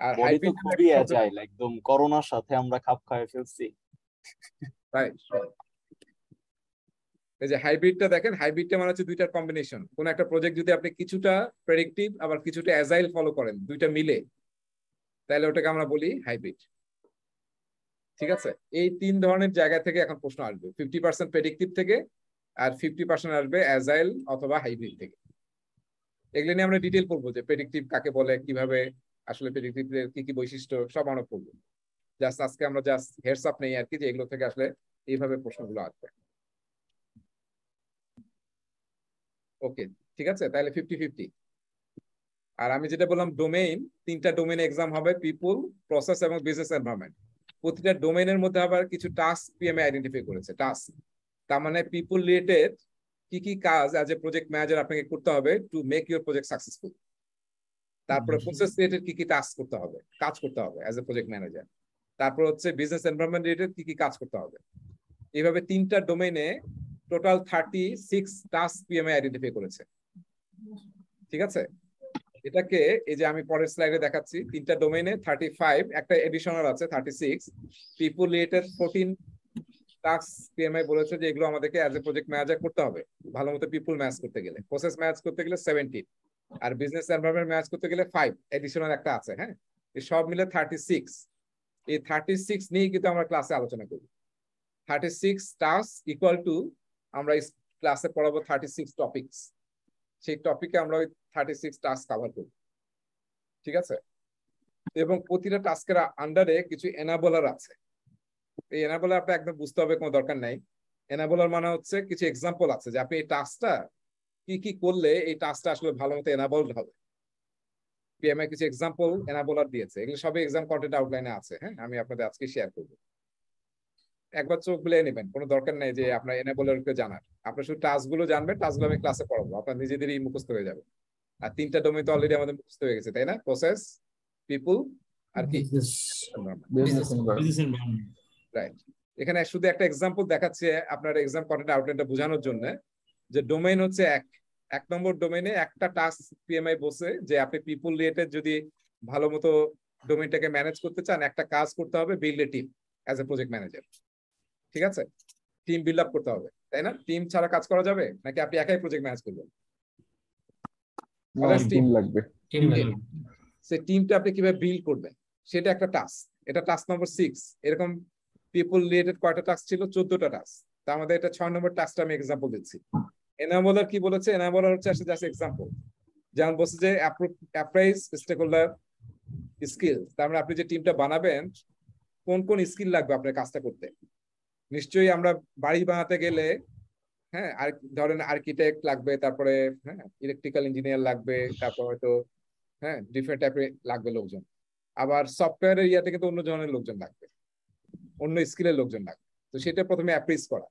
আর হাইব্রিড খুবই অ্যাজাইল একদম করোনার সাথে আমরা খাপ খায় ফেলছি তাই এই যে হাইব্রিডটা দেখেন হাইব্রিডটা মানে হচ্ছে দুইটার কম্বিনেশন কোন একটা প্রজেক্ট যদি আপনি কিছুটা প্রেডিক্টিভ আবার কিছুটা অ্যাজাইল ফলো করেন দুইটা মিলে তাহলে ওটাকে আমরা বলি হাইব্রিড ঠিক আছে এই তিন ধরনের জায়গা থেকে এখন প্রশ্ন আসবে ফিফটি পার্সেন্ট প্রেডিক্টিভ থেকে আর ফিফটি পার্সেন্ট আসবে অ্যাজাইল অথবা হাইব্রিড থেকে এগুলো নিয়ে আমরা ডিটেল করবো যে প্রেডিক্টিভ কাকে বলে কিভাবে আসলে প্রেডিক্টিভের কি কি বৈশিষ্ট্য সব আমরা করবো জাস্ট আজকে আমরা জাস্ট হেডস আপ নেই আর কি যে এগুলো থেকে আসলে এইভাবে প্রশ্নগুলো আসবে ওকে ঠিক আছে তাহলে ফিফটি ফিফটি আর আমি যেটা বললাম ডোমেইন তিনটা ডোমেইন এক্সাম হবে পিপুল প্রসেস এবং বিজনেস এনভায়রনমেন্ট প্রতিটা ডোমেইনের মধ্যে আবার কিছু টাস্ক পিএমএ আইডেন্টিফাই করেছে টাস্ক তার মানে পিপুল রিলেটেড কি কি কাজ অ্যাজ এ প্রজেক্ট ম্যানেজার আপনাকে করতে হবে to make your project successful তারপরে প্রসেস রিলেটেড কি কি টাস্ক করতে হবে কাজ করতে হবে অ্যাজ এ প্রজেক্ট ম্যানেজার তারপর হচ্ছে বিজনেস এনভারনমেন্ট রিলেটেড কি কি কাজ করতে হবে এইভাবে তিনটা ডোমেইনে total thirty six task PMI identify করেছে ঠিক আছে এটাকে এই যে আমি পরের স্লাইডে দেখাচ্ছি তিনটা ডোমেইনে থার্টি ফাইভ একটা এডিশনাল আছে thirty six people related fourteen task PMI বলেছে যে এগুলো আমাদেরকে অ্যাজ এ প্রজেক্ট ম্যানেজার করতে হবে ভালো মতো পিপুল ম্যাচ করতে গেলে প্রসেস ম্যাচ করতে গেলে সেভেন্টিন আর বিজনেস এনভারনমেন্ট ম্যাচ করতে গেলে ফাইভ এডিশনাল একটা আছে হ্যাঁ সব মিলে থার্টি সিক্স এই থার্টি সিক্স নিয়েই কিন্তু আমরা ক্লাসে আলোচনা করব thirty six task equal to আমরা ক্লাসে পড়াবো থার্টি সিক্স টপিকস সেই টপিকে আমরা ওই থার্টি সিক্স টাস্ক কাভার করব ঠিক আছে এবং প্রতিটা টাস্কের আন্ডারে কিছু এনাবলার আছে এই এনাবল আপনি একদম বুঝতে হবে কোনো দরকার নাই এনাবলার মানে হচ্ছে কিছু এক্সাম্পল আছে যে আপনি এই টাস্কটা কি কি করলে এই টাস্কটা আসলে ভালো মতো এনাবলড হবে পিএমআই কিছু এক্সাম্পল এনাবলার দিয়েছে এগুলো সবই এক্সাম কন্টেন্ট আউটলাইনে আছে হ্যাঁ আমি আপনাদের আজকে শেয়ার করবো একবার চোখ বুলিয়ে নেবেন কোনো দরকার নাই যে আপনার এনাবলার জানার আপনার শুধু টাস্কগুলো জানবেন টাস্কগুলো আমি ক্লাসে পড়াবো আপনার নিজেদেরই মুখস্থ হয়ে যাবে আর তিনটা ডোমেন তো অলরেডি আমাদের মুখস্থ হয়ে গেছে তাই না প্রসেস পিপুল আর কি রাইট এখানে শুধু একটা এক্সাম্পল দেখাচ্ছে আপনার এক্সাম কন্টেন্ট আউটলাইনটা বোঝানোর জন্য যে ডোমেইন হচ্ছে এক এক নম্বর ডোমেইনে একটা টাস্ক পিএমআই বসে যে আপনি পিপুল রিলেটেড যদি ভালো মতো ডোমেইনটাকে ম্যানেজ করতে চান একটা কাজ করতে হবে build a team as a project manager ঠিক আছে টিম বিল্ড আপ করতে হবে তাই না টিম ছাড়া কাজ করা যাবে নাকি আপনি একাই প্রজেক্ট ম্যানেজ করবেন টিম লাগবে সে টিমটা আপনি কিভাবে বিল্ড করবেন সেটা একটা টাস্ক এটা টাস্ক নম্বর সিক্স এরকম পিপল রিলেটেড কয়টা টাস্ক ছিল চোদ্দটা টাস্ক তা আমাদের এটা ছয় নম্বর টাস্কটা আমি এক্সাম্পল দিচ্ছি এনামোলার কি বলেছে এনাবলার হচ্ছে আসলে জাস্ট এক্সাম্পল যেমন বলছে যে অ্যাপ্রাইজ স্টেক হোল্ডার স্কিল তার মানে আপনি যে টিমটা বানাবেন কোন কোন স্কিল লাগবে আপনার কাজটা করতে নিশ্চয়ই আমরা বাড়ি বানাতে গেলে হ্যাঁ আর ধরেন আর্কিটেক্ট লাগবে তারপরে হ্যাঁ ইলেকট্রিক্যাল ইঞ্জিনিয়ার লাগবে তারপর হয়তো হ্যাঁ ডিফারেন্ট টাইপের লাগবে লোকজন আবার সফটওয়্যারের ইয়াতে কিন্তু অন্য ধরনের লোকজন লাগবে অন্য স্কিলের লোকজন লাগবে তো সেটা প্রথমে অ্যাপ্রিস করা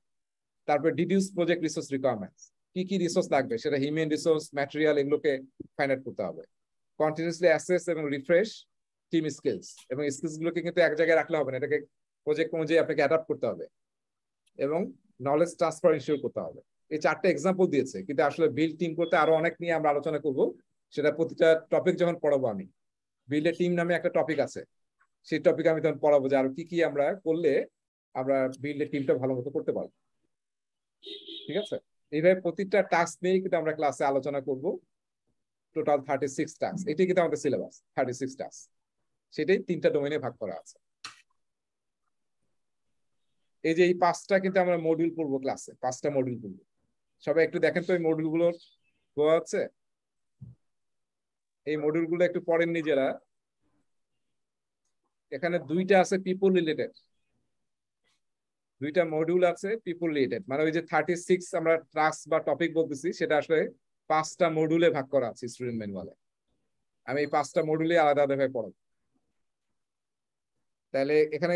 তারপর ডিডিউস প্রজেক্ট রিসোর্স রিকোয়ারমেন্টস কি কি রিসোর্স লাগবে সেটা হিউম্যান রিসোর্স ম্যাটেরিয়াল এগুলোকে ফাইন্ড আউট করতে হবে কন্টিনিউসলি অ্যাসেস এবং রিফ্রেশ টিম স্কিলস এবং স্কিলসগুলোকে কিন্তু এক জায়গায় রাখলে হবে না এটাকে প্রজেক্ট অনুযায়ী আপনাকে অ্যাডাপ্ট করতে হবে এবং নলেজ ট্রান্সফার ইনশিওর করতে হবে এই চারটা এক্সাম্পল দিয়েছে কিন্তু আসলে বিল টিম করতে আরো অনেক নিয়ে আমরা আলোচনা করব সেটা প্রতিটা টপিক যখন পড়াবো আমি বিল্ড এ টিম নামে একটা টপিক আছে সেই টপিক আমি তখন পড়াবো যে আরো কি কি আমরা করলে আমরা বিল্ডের টিমটা ভালো মতো করতে পারবো ঠিক আছে এইভাবে প্রতিটা টাস্ক নিয়ে কিন্তু আমরা ক্লাসে আলোচনা করব টোটাল থার্টি সিক্স টাস্ক এটাই কিন্তু আমাদের সিলেবাস থার্টি সিক্স টাস্ক সেটাই তিনটা ডোমেনে ভাগ করা আছে এই যে এই পাঁচটা কিন্তু আমরা মডিউল করব ক্লাসে পাঁচটা মডিউল করব সবাই একটু দেখেন তো এই মডিউল গুলোর আছে এই মডিউল গুলো একটু পড়েন নিজেরা এখানে দুইটা আছে পিপুল রিলেটেড দুইটা মডিউল আছে পিপুল রিলেটেড মানে ওই যে থার্টি সিক্স আমরা ট্রাস্ট বা টপিক বলতেছি সেটা আসলে পাঁচটা মডিউলে ভাগ করা আছে স্টুডেন্ট ম্যানুয়ালে আমি এই পাঁচটা মডিউলে আলাদা আলাদাভাবে পড়াবো তাহলে এখানে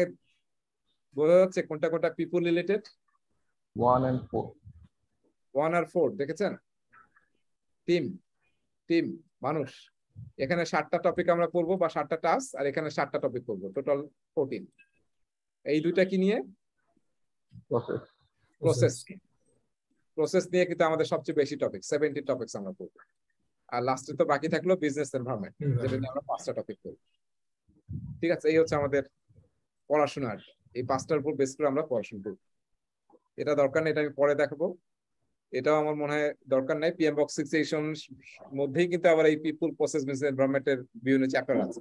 বোঝা যাচ্ছে কোনটা কোনটা people related one and four one আর ফোর দেখেছেন টিম টিম মানুষ এখানে সাতটা টপিক আমরা পড়বো বা সাতটা টাস আর এখানে সাতটা টপিক পড়বো টোটাল ফোরটিন এই দুইটা কি নিয়ে প্রসেস প্রসেস নিয়ে কিন্তু আমাদের সবচেয়ে বেশি টপিক সেভেন্টিন টপিক আমরা পড়বো আর লাস্টে তো বাকি থাকলো বিজনেস এনভায়রনমেন্ট যেটা নিয়ে আমরা পাঁচটা টপিক পড়বো ঠিক আছে এই হচ্ছে আমাদের পড়াশোনার এই পাঁচটার উপর বেস করে আমরা পড়াশোনা করবো এটা দরকার নেই এটা আমি পরে দেখাবো এটাও আমার মনে হয় দরকার নাই পিএম বক্স সিক্সেশন মধ্যেই কিন্তু আবার এই পিপুল প্রসেস মিস এনভায়রনমেন্টের বিভিন্ন চ্যাপ্টার আছে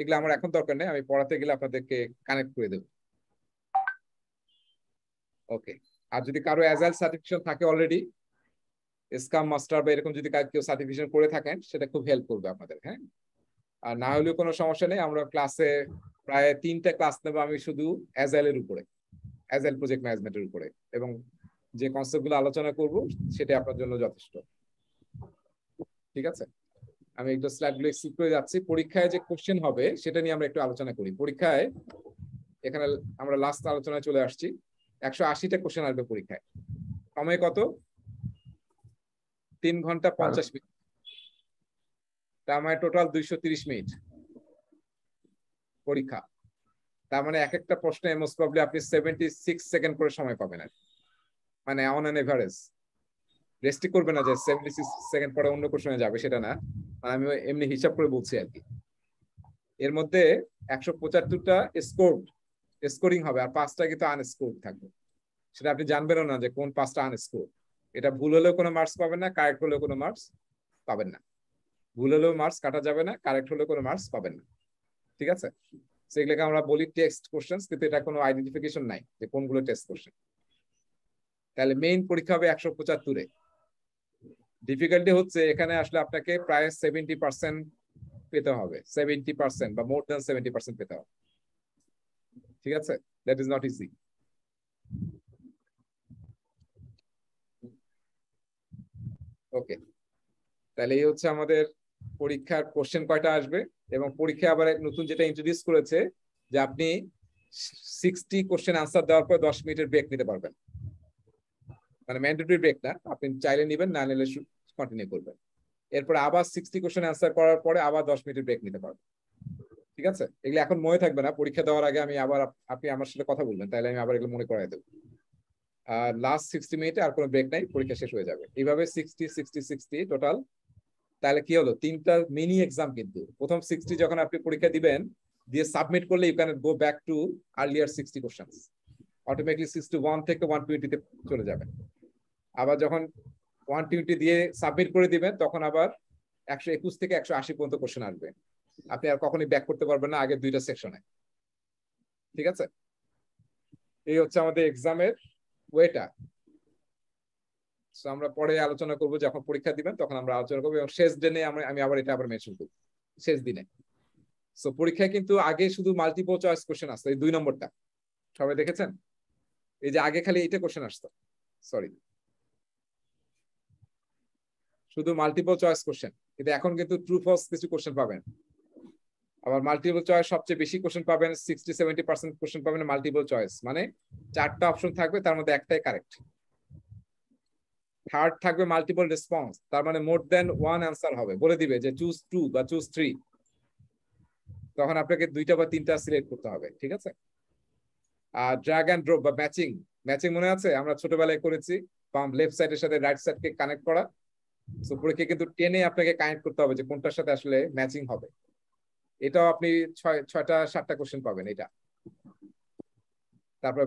এগুলো আমার এখন দরকার নেই আমি পড়াতে গেলে আপনাদেরকে কানেক্ট করে দেব ওকে আর যদি কারো অ্যাজাইল সার্টিফিকেশন থাকে অলরেডি স্কাম মাস্টার বা এরকম যদি কেউ সার্টিফিকেশন করে থাকেন সেটা খুব হেল্প করবে আপনাদের হ্যাঁ আর না হলেও কোনো সমস্যা নেই আমরা ক্লাসে প্রায় তিনটা ক্লাস নেবো আমি শুধু অ্যাজাইলের উপরে অ্যাজাইল প্রজেক্ট ম্যানেজমেন্টের উপরে এবং যে কনসেপ্টগুলো আলোচনা করব সেটা আপনার জন্য যথেষ্ট ঠিক আছে আমি একটু স্লাইডগুলো স্কিপ করে যাচ্ছি পরীক্ষায় যে কোশ্চেন হবে সেটা নিয়ে আমরা একটু আলোচনা করি পরীক্ষায় এখানে আমরা লাস্ট আলোচনায় চলে আসছি একশো আশিটা কোশ্চেন আসবে পরীক্ষায় সময় কত তিন ঘন্টা পঞ্চাশ মিনিট তার মানে টোটাল দুইশো তিরিশ মিনিট পরীক্ষা তার মানে এক একটা প্রশ্নে মোস্ট প্রবলি আপনি সেভেন্টি সিক্স সেকেন্ড করে সময় পাবেন আর কি মানে অন অ্যান এভারেজ রেস্ট্রিক করবে না যে সেভেন্টি সিক্স সেকেন্ড পরে অন্য কোশ্চনে যাবে সেটা না আমি এমনি হিসাব করে বলছি আর কি এর মধ্যে একশো পঁচাত্তরটা স্কোর স্কোরিং হবে আর পাঁচটা কিন্তু আনস্কোর থাকবে সেটা আপনি জানবেনও না যে কোন পাঁচটা আনস্কোর এটা ভুল হলেও কোনো মার্কস পাবেন না কারেক্ট হলেও কোনো মার্কস পাবেন না ভুল হলেও মার্কস কাটা যাবে না কারেক্ট হলেও কোনো মার্কস পাবেন না ঠিক আছে সেগুলোকে আমরা বলি টেক্সট কোশ্চেন কিন্তু এটা কোনো আইডেন্টিফিকেশন নাই যে কোনগুলো টেস্ট কোশ্চেন তাহলে মেইন পরীক্ষা হবে একশো পঁচাত্তরে ডিফিকাল্টি হচ্ছে এখানে আসলে আপনাকে প্রায় সেভেন্টি পার্সেন্ট পেতে হবে সেভেন্টি পার্সেন্ট বা মোর দেন সেভেন্টি পার্সেন্ট পেতে হবে ঠিক আছে that is not easy okay তাহলে এই হচ্ছে আমাদের পরীক্ষার কোশ্চেন কয়টা আসবে এবং পরীক্ষায় আবার নতুন যেটা ইন্ট্রোডিউস করেছে যে আপনি সিক্সটি কোশ্চেন আনসার দেওয়ার পর দশ মিনিটের ব্রেক নিতে পারবেন মানে ম্যান্ডেটরি ব্রেক না আপনি চাইলে নেবেন না নিলে কন্টিনিউ করবেন এরপর আবার সিক্সটি কোশ্চেন অ্যান্সার করার পরে আবার দশ মিনিটের ব্রেক নিতে পারবেন ঠিক আছে এগুলো এখন মনে থাকবে না পরীক্ষা দেওয়ার আগে আমি আবার আপনি আমার সাথে কথা বলবেন তাহলে আমি আবার এগুলো মনে করাই দেবো আর লাস্ট সিক্সটি মিনিটে আর কোনো ব্রেক নাই পরীক্ষা শেষ হয়ে যাবে এইভাবে সিক্সটি সিক্সটি সিক্সটি টোটাল তাহলে কি হলো তিনটা মিনি এক্সাম কিন্তু প্রথম সিক্সটি যখন আপনি পরীক্ষা দিবেন দিয়ে সাবমিট করলে you can go back to earlier sixty questions automatically sixty one থেকে ওয়ান টোয়েন্টিতে চলে যাবেন আবার যখন ওয়ান টুয়েন্টি দিয়ে সাবমিট করে দিবেন তখন আবার একশো একুশ থেকে একশো আশি পর্যন্ত কোশ্চেন আসবে আপনি আর কখনই ব্যাক করতে পারবেন না আগে দুইটা সেকশনে ঠিক আছে এই হচ্ছে আমাদের এক্সামের ওয়েটা আমরা পরে আলোচনা করব যখন পরীক্ষা দিবেন তখন আমরা আলোচনা করবো এবং শেষ দিনে আমরা আমি আবার এটা আবার মেনশন করবো শেষ দিনে সো পরীক্ষায় কিন্তু আগে শুধু মাল্টিপল চয়েস কোশ্চেন আসতো এই দুই নম্বরটা সবাই দেখেছেন এই যে আগে খালি এইটা কোশ্চেন আসতো সরি শুধু মাল্টিপল চয়েস কোশ্চেন কিন্তু এখন কিন্তু ট্রু ফলস কিছু কোশ্চেন পাবেন আবার মাল্টিপল চয়েস সবচেয়ে বেশি কোশ্চেন পাবেন সিক্সটি সেভেন্টি পার্সেন্ট কোশ্চেন পাবেন মাল্টিপল চয়েস মানে চারটা অপশন থাকবে তার মধ্যে একটাই কারেক্ট থার্ড থাকবে মাল্টিপল রেসপন্স তার মানে মোর দেন ওয়ান অ্যান্সার হবে বলে দিবে যে চুজ টু বা চুজ থ্রি তখন আপনাকে দুইটা বা তিনটা সিলেক্ট করতে হবে ঠিক আছে আর ড্রাগ অ্যান্ড ড্রপ বা ম্যাচিং ম্যাচিং মনে আছে আমরা ছোটবেলায় করেছি বাম লেফট সাইডের সাথে রাইট সাইডকে কানেক্ট করা সো কিন্তু টেনে আপনাকে কানেক্ট করতে হবে যে কোনটার সাথে আসলে ম্যাচিং হবে এটাও আপনি ছয় ছয়টা সাতটা কোশ্চেন পাবেন এটা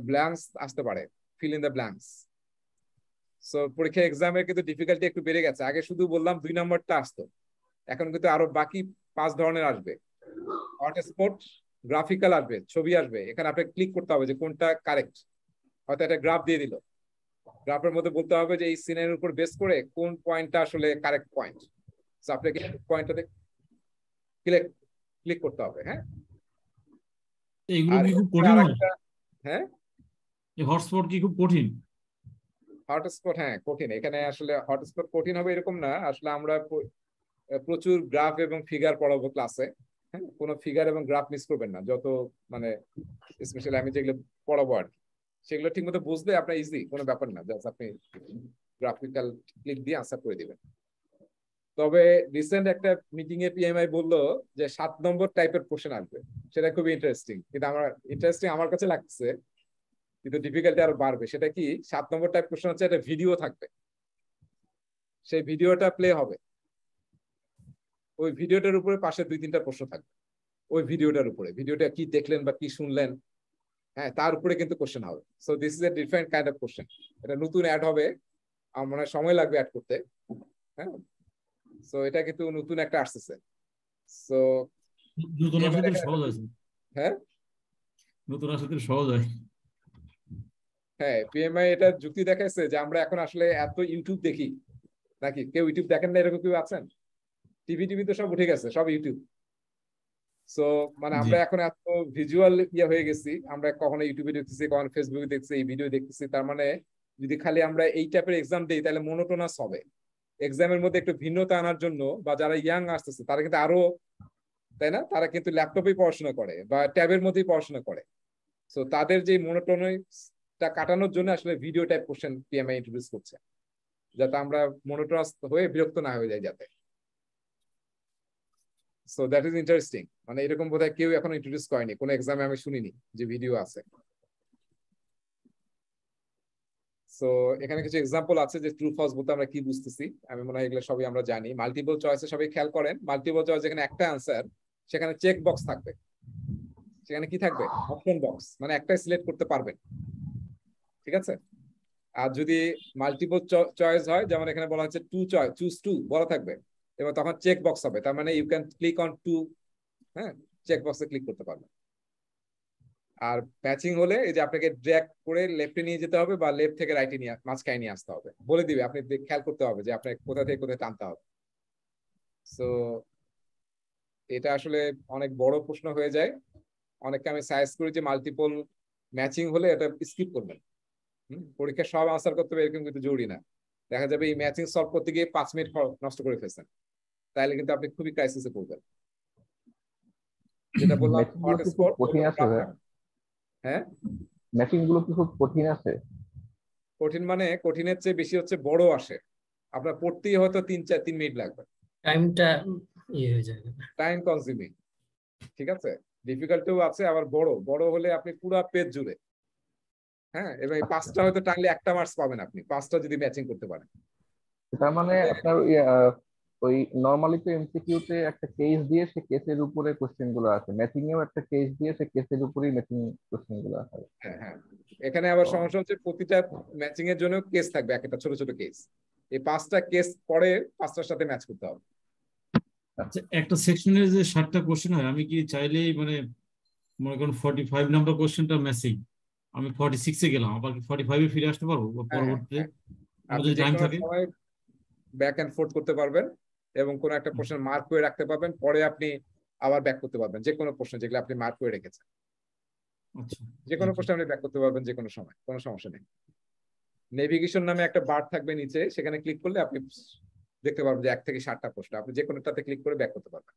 ব্ল্যাঙ্কস আসতে পারে fill in the blanks so পরীক্ষা এক্সামের কিন্তু ডিফিকাল্টি একটু বেড়ে গেছে আগে শুধু বললাম দুই নম্বরটা আসতো এখন কিন্তু আরো বাকি পাঁচ ধরনের আসবে হট গ্রাফিক্যাল আসবে ছবি আসবে এখানে আপনাকে ক্লিক করতে হবে যে কোনটা কারেক্ট হয়তো একটা গ্রাফ দিয়ে দিল গ্রাফের মধ্যে বলতে হবে যে এই সিনের উপর বেস করে কোন পয়েন্টটা আসলে কারেক্ট পয়েন্ট আপনাকে পয়েন্টটাতে ক্লিক ক্লিক করতে হবে হ্যাঁ, হ্যাঁ? কি খুব কঠিন হ্যাঁ কঠিন এখানে আসলে কঠিন হবে এরকম না আসলে আমরা প্রচুর গ্রাফ এবং ফিগার পড়াবো ক্লাসে হ্যাঁ কোনো ফিগার এবং গ্রাফ মিস করবেন না যত মানে স্পেশালি আমি যেগুলো পড়াবো আর কি সেগুলো ঠিক মতো বুঝলে আপনার ইজি কোনো ব্যাপার না জাস্ট আপনি গ্রাফিক্যাল ক্লিক দিয়ে আনসার করে দিবেন তবে রিসেন্ট একটা মিটিং এ পিএমআই বললো যে সাত নম্বর টাইপের কোশ্চেন আসবে সেটা খুবই ইন্টারেস্টিং কিন্তু আমার ইন্টারেস্টিং আমার কাছে লাগছে কিন্তু ডিফিকাল্টি আরো বাড়বে সেটা কি সাত নম্বর টাইপ কোশ্চেন হচ্ছে একটা ভিডিও থাকবে সেই ভিডিওটা প্লে হবে ওই ভিডিওটার উপরে পাশে দুই তিনটা প্রশ্ন থাকবে ওই ভিডিওটার উপরে ভিডিওটা কি দেখলেন বা কি শুনলেন হ্যাঁ তার উপরে কিন্তু কোশ্চেন হবে so this is a different kind of question এটা নতুন অ্যাড হবে আমার সময় লাগবে অ্যাড করতে হ্যাঁ সো এটা কিন্তু নতুন একটা আসতেছে সো নতুন আসলে সহজ আছে হ্যাঁ নতুন আসলে সহজ হয় হ্যাঁ পিএমআই এটা যুক্তি দেখাইছে যে আমরা এখন আসলে এত ইউটিউব দেখি নাকি কেউ ইউটিউব দেখেন না এরকম কেউ আছেন টিভি টিভি তো সব উঠে গেছে সব ইউটিউব সো মানে আমরা এখন এত ভিজুয়াল ইয়ে হয়ে গেছি আমরা কখনো ইউটিউবে দেখতেছি কখনো ফেসবুকে দেখছি এই ভিডিও দেখতেছি তার মানে যদি খালি আমরা এই টাইপের এক্সাম দেই তাহলে মনোটোনাস হবে এক্সামের মধ্যে একটু ভিন্নতা আনার জন্য বা যারা ইয়াং আসতেছে তারা কিন্তু আরো তাই না তারা কিন্তু ল্যাপটপে পড়াশোনা করে বা ট্যাবের মধ্যেই পড়াশোনা করে সো তাদের যে মনোটোনিটা কাটানোর জন্য আসলে video type question PMI introduce করছে যাতে আমরা মনোটোনাস হয়ে বিরক্ত না হয়ে যাই যাতে সো দ্যাট ইজ ইন্টারেস্টিং মানে এরকম বোধহয় কেউ এখনো ইন্ট্রোডিউস করেনি কোনো এক্সামে আমি শুনিনি যে ভিডিও আছে সো এখানে কিছু এক্সাম্পল আছে যে ট্রু ফলস বলতে আমরা কি বুঝতেছি আমি মনে হয় এগুলো সবই আমরা জানি মাল্টিপল চয়েসে সবাই খেয়াল করেন মাল্টিপল চয়েস যেখানে একটা সেখানে চেক বক্স থাকবে সেখানে কি থাকবে অপশন বক্স মানে একটাই সিলেক্ট করতে পারবেন ঠিক আছে আর যদি মাল্টিপল চয়েস হয় যেমন এখানে বলা হচ্ছে টু চয়েস চুজ টু বলা থাকবে এবং তখন চেক বক্স হবে তার মানে you can click on two হ্যাঁ চেক বক্সে ক্লিক করতে পারবেন আর ম্যাচিং হলে এই যে আপনাকে ড্র্যাগ করে লেফটে নিয়ে যেতে হবে বা লেফট থেকে রাইটে নিয়ে মাঝখানে নিয়ে আসতে হবে বলে দিবে আপনি খেয়াল করতে হবে যে আপনাকে কোথা থেকে কোথায় টানতে হবে সো এটা আসলে অনেক বড় প্রশ্ন হয়ে যায় অনেককে আমি সাজেস্ট করি যে মাল্টিপল ম্যাচিং হলে এটা স্কিপ করবেন পরীক্ষা সব আনসার করতে হবে এরকম কিন্তু জরুরি না দেখা যাবে এই ম্যাচিং সলভ করতে গিয়ে পাঁচ মিনিট নষ্ট করে ফেলছেন তাহলে কিন্তু আপনি খুবই ক্রাইসিসে পড়বেন যেটা বললাম হটস্পট কঠিন আছে হ্যাঁ ম্যাচিং গুলো কি খুব কঠিন আছে কঠিন মানে কঠিনের চেয়ে বেশি হচ্ছে বড় আসে আপনার পড়তেই হয়তো তিন চার তিন মিনিট লাগবে টাইমটা ইয়ে হয়ে যাবে টাইম কনজিউমিং ঠিক আছে ডিফিকাল্টিও আছে আবার বড় বড় হলে আপনি পুরো পেজ জুড়ে হ্যাঁ এবং পাঁচটা হয়তো টানলে একটা মার্কস পাবেন আপনি পাঁচটা যদি ম্যাচিং করতে পারেন তার মানে আপনার ইয়ে, ওই নর্মালি তো এমসিকিউতে একটা কেস দিয়ে সে কেসের উপরে কোশ্চেন গুলো আছে ম্যাথিং এও একটা কেস দিয়ে সে কেসের উপরেই ম্যাথিং কোশ্চেন গুলো আছে হ্যাঁ হ্যাঁ এখানে আবার সমস্যা হচ্ছে প্রতিটা ম্যাচিং এর জন্য কেস থাকবে একটা ছোট ছোট কেস এই পাঁচটা কেস পরে পাঁচটার সাথে ম্যাচ করতে হবে আচ্ছা একটা সেকশনের যে সাতটা কোশ্চেন হয় আমি কি চাইলেই মানে মনে করুন ফর্টি ফাইভ নাম্বার কোশ্চেনটা ম্যাচিং আমি ফর্টি সিক্সে গেলাম আবার ফর্টি এ ফিরে আসতে পারবো হ্যাঁ, হ্যাঁ, পরবর্তীতে টাইম হ্যাঁ। থাকে ব্যাক এন্ড ফোর্থ করতে পারবেন এবং কোনো একটা প্রশ্ন মার্ক করে রাখতে পারবেন পরে আপনি আবার ব্যাক করতে পারবেন যে কোনো প্রশ্ন যেগুলো আপনি মার্ক করে রেখেছেন আচ্ছা, যে কোনো আচ্ছা। প্রশ্ন আপনি ব্যাক করতে পারবেন যে কোনো সময় কোনো সমস্যা নেই নেভিগেশন নামে একটা বার থাকবে নিচে সেখানে ক্লিক করলে আপনি দেখতে পারবেন যে এক থেকে ষাটটা প্রশ্ন আপনি যে কোনোটাতে ক্লিক করে ব্যাক করতে পারবেন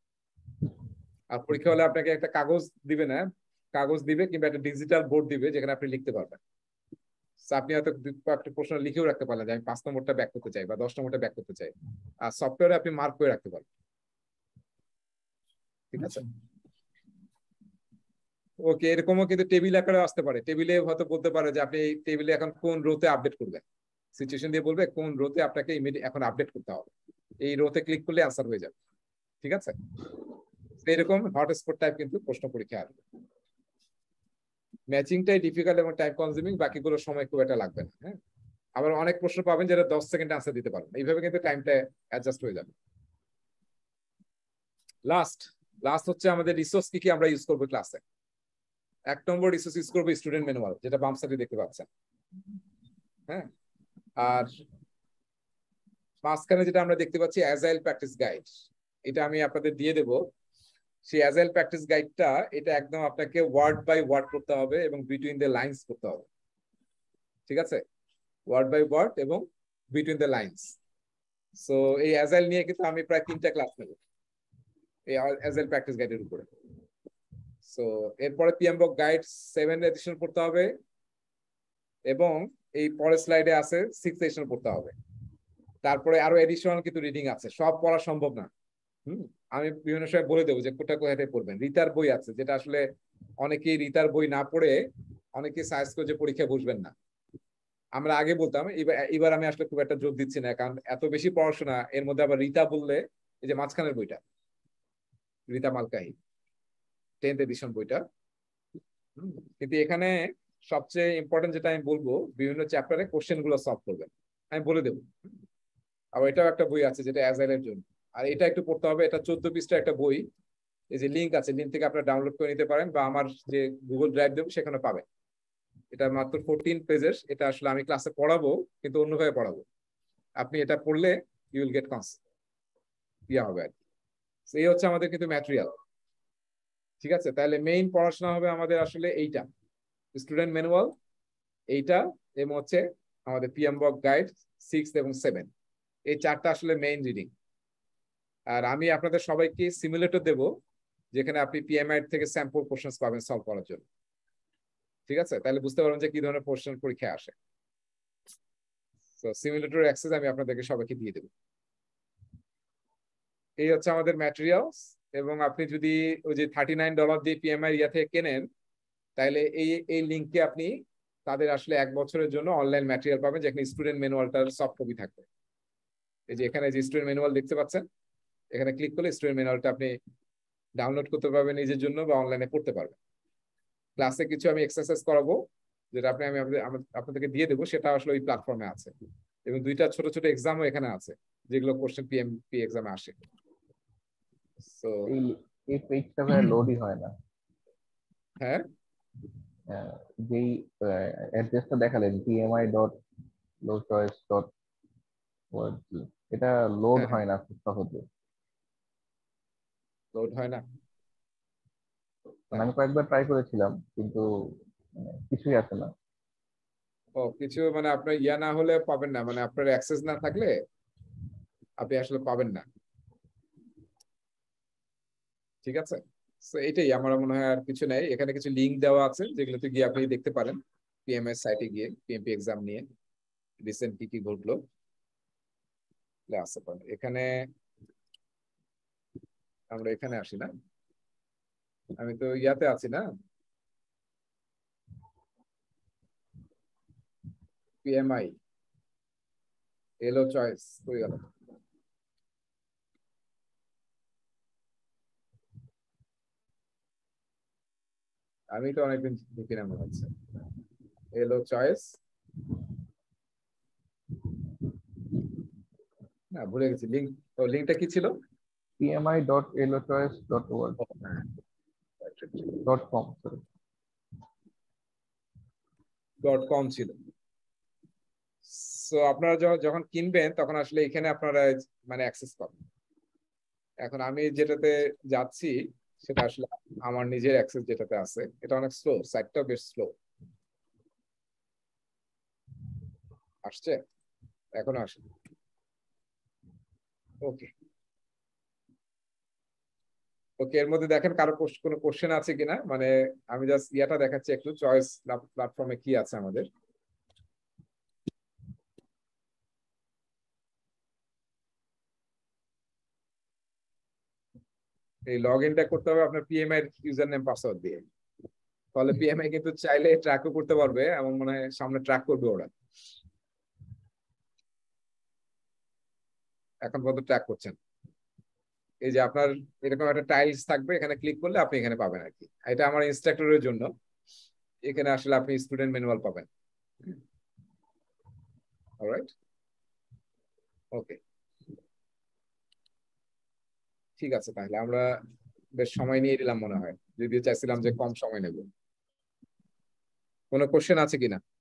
আর পরীক্ষা হলে আপনাকে একটা কাগজ দিবে না কাগজ দিবে কিংবা একটা ডিজিটাল বোর্ড দিবে যেখানে আপনি লিখতে পারবেন আপনি হয়তো একটা প্রশ্ন লিখেও রাখতে পারলেন যে আমি পাঁচ নম্বরটা ব্যাক করতে চাই বা দশ নম্বরটা ব্যাক করতে চাই আর সফটওয়্যারে আপনি মার্ক করে রাখতে পারেন ঠিক আছে ওকে এরকমও কিন্তু টেবিল আকারে আসতে পারে টেবিলে হয়তো বলতে পারে যে আপনি এই টেবিলে এখন কোন রোতে আপডেট করবেন সিচুয়েশন দিয়ে বলবে কোন রোতে আপনাকে এখন আপডেট করতে হবে এই রোতে ক্লিক করলে আনসার হয়ে যাবে ঠিক আছে এরকম হটস্পট টাইপ কিন্তু প্রশ্ন পরীক্ষা আসবে ম্যাচিংটাই ডিফিকাল্ট এবং টাইম কনজিউমিং বাকিগুলো সময় খুব একটা লাগবে না হ্যাঁ আবার অনেক প্রশ্ন পাবেন যেটা দশ সেকেন্ড আনসার দিতে পারবেন এইভাবে কিন্তু টাইমটা অ্যাডজাস্ট হয়ে যাবে লাস্ট লাস্ট হচ্ছে আমাদের রিসোর্স কি কি আমরা ইউজ করবো ক্লাসে এক নম্বর রিসোর্স ইউজ করবো স্টুডেন্ট ম্যানুয়াল যেটা বাম সাইডে দেখতে পাচ্ছেন হ্যাঁ আর মাঝখানে যেটা আমরা দেখতে পাচ্ছি অ্যাজাইল প্র্যাকটিস গাইড এটা আমি আপনাদের দিয়ে দেবো সেই অ্যাজাইল প্র্যাকটিস গাইডটা এটা একদম আপনাকে ওয়ার্ড বাই ওয়ার্ড করতে হবে এবং বিটুইন দ্য লাইন্স করতে হবে ঠিক আছে ওয়ার্ড বাই ওয়ার্ড এবং বিটুইন দ্য লাইন্স সো এই অ্যাজাইল নিয়ে কিন্তু আমি প্রায় তিনটা ক্লাস নেব এই অ্যাজাইল প্র্যাকটিস গাইডের উপরে সো এরপরে পিএমবক গাইড সেভেন এডিশন পড়তে হবে এবং এই পরের স্লাইডে আছে সিক্স এডিশন পড়তে হবে তারপরে আরো এডিশনাল কিন্তু রিডিং আছে সব পড়া সম্ভব না হুম আমি বিভিন্ন সময় বলে দেবো যে কোথায় কোথায় পড়বেন রিতার বই আছে যেটা আসলে অনেকেই রিতার বই না পড়ে অনেকে সায়েন্স করে যে পরীক্ষায় বসবেন না আমরা আগে বলতাম এবার আমি আসলে খুব একটা জোর দিচ্ছি না কারণ এত বেশি পড়াশোনা এর মধ্যে আবার রিতা বললে এই যে মাঝখানের বইটা রিতা মালকাহি টেন্থ এডিশন বইটা কিন্তু এখানে সবচেয়ে ইম্পর্টেন্ট যেটা আমি বলবো বিভিন্ন চ্যাপ্টারে কোশ্চেন গুলো সলভ করবেন আমি বলে দেবো আবার এটাও একটা বই আছে যেটা অ্যাজাইলের জন্য আর এটা একটু পড়তে হবে এটা চোদ্দ পিসটা একটা বই এই যে লিঙ্ক আছে লিঙ্ক থেকে আপনারা ডাউনলোড করে নিতে পারেন বা আমার যে গুগল ড্রাইভ দেবো সেখানে পাবেন এটা মাত্র ফোরটিন পেজের এটা আসলে আমি ক্লাসে পড়াবো কিন্তু অন্যভাবে পড়াবো আপনি এটা পড়লে you will get cons yeah হবে আর কি এই হচ্ছে আমাদের কিন্তু ম্যাটেরিয়াল ঠিক আছে তাহলে মেইন পড়াশোনা হবে আমাদের আসলে এইটা স্টুডেন্ট ম্যানুয়াল এইটা এবং হচ্ছে আমাদের পিএম বক গাইড সিক্স এবং সেভেন এই চারটা আসলে মেইন রিডিং আর আমি আপনাদের সবাইকে সিমুলেটর দেব যেখানে আপনি পিএমআই থেকে স্যাম্পল কোশ্চেন পাবেন সলভ করার জন্য ঠিক আছে তাহলে বুঝতে পারবেন যে কি ধরনের কোশ্চেন পরীক্ষা আসে তো সিমুলেটর অ্যাক্সেস আমি আপনাদেরকে সবাইকে দিয়ে দেব এই হচ্ছে আমাদের ম্যাটেরিয়ালস এবং আপনি যদি ওই যে থার্টি নাইন ডলার দিয়ে পিএমআই ইয়া থেকে কেনেন তাহলে এই এই লিঙ্কে আপনি তাদের আসলে এক বছরের জন্য অনলাইন ম্যাটেরিয়াল পাবেন যেখানে স্টুডেন্ট ম্যানুয়ালটার সফট কপি থাকবে এই যে এখানে যে স্টুডেন্ট ম্যানুয়াল দেখতে পাচ্ছেন এখানে ক্লিক করলে স্টুডেন্ট ম্যানুয়ালটা আপনি ডাউনলোড করতে পারবেন নিজের জন্য বা অনলাইনে পড়তে পারবেন ক্লাসে কিছু আমি এক্সারসাইজ করাবো যেটা আপনি আমি আপনাদেরকে দিয়ে দেবো সেটা আসলে ওই প্ল্যাটফর্মে আছে এবং দুইটা ছোট ছোট এক্সামও এখানে আছে যেগুলো কোশ্চেন পি এক্সামে আসে সো এই পেজটা লোডই হয় না হ্যাঁ, হ্যাঁ যেই অ্যাড্রেসটা দেখালেন pmi.lowchoice.org এটা লোড হ্যাঁ, হ্যাঁ। হয় না খুব সহজে লোড হয় না মানে আমি কয়েকবার ট্রাই করেছিলাম কিন্তু মানে কিছুই আসে না ও কিছু মানে আপনার ইয়া না হলে পাবেন না মানে আপনার অ্যাক্সেস না থাকলে আপনি আসলে পাবেন না ঠিক আছে তো এটাই আমার মনে হয় আর কিছু নাই এখানে কিছু লিংক দেওয়া আছে যেগুলোতে গিয়ে আপনি দেখতে পারেন পিএমএস সাইটে গিয়ে পিএমপি এক্সাম নিয়ে রিসেন্ট কি কি ঘটলো আসতে পারেন এখানে আমরা এখানে আসি না আমি তো ইয়াতে আছি না পিএমআই এলো চয়েস হয়ে গেল আমি তো অনেকদিন ঢুকি না মনে হচ্ছে এলো চয়েস না ভুলে গেছি লিঙ্ক ও লিঙ্কটা কি ছিল pmi.lotos.org.com ডট কম ছিল সো আপনারা যখন কিনবেন তখন আসলে এখানে আপনারা মানে অ্যাক্সেস পাবেন এখন আমি যেটাতে যাচ্ছি সেটা আসলে আমার নিজের অ্যাক্সেস যেটাতে আছে এটা অনেক স্লো সাইটটা বেশ স্লো আসছে এখনো আসেনি ওকে ওকে এর মধ্যে দেখেন কারো কোনো কোশ্চেন আছে কিনা মানে আমি জাস্ট ইয়াটা দেখাচ্ছি একটু চয়েস প্ল্যাটফর্মে কি আছে আমাদের এই লগ ইনটা করতে হবে আপনার পিএমআই এর ইউজার নেম পাসওয়ার্ড দিয়ে তাহলে পিএমআই কিন্তু চাইলে ট্র্যাকও করতে পারবে এমন মনে হয় সামনে ট্র্যাক করবে ওরা এখন পর্যন্ত ট্র্যাক করছেন এই যে আপনার এরকম একটা টাইলস থাকবে এখানে ক্লিক করলে আপনি এখানে পাবেন আর কি এটা আমার ইনস্ট্রাক্টরের জন্য এখানে আসলে আপনি স্টুডেন্ট ম্যানুয়াল পাবেন অলরাইট ওকে ঠিক আছে তাহলে আমরা বেশ সময় নিয়ে দিলাম মনে হয় যদিও চাইছিলাম যে কম সময় নেব কোনো কোশ্চেন আছে কিনা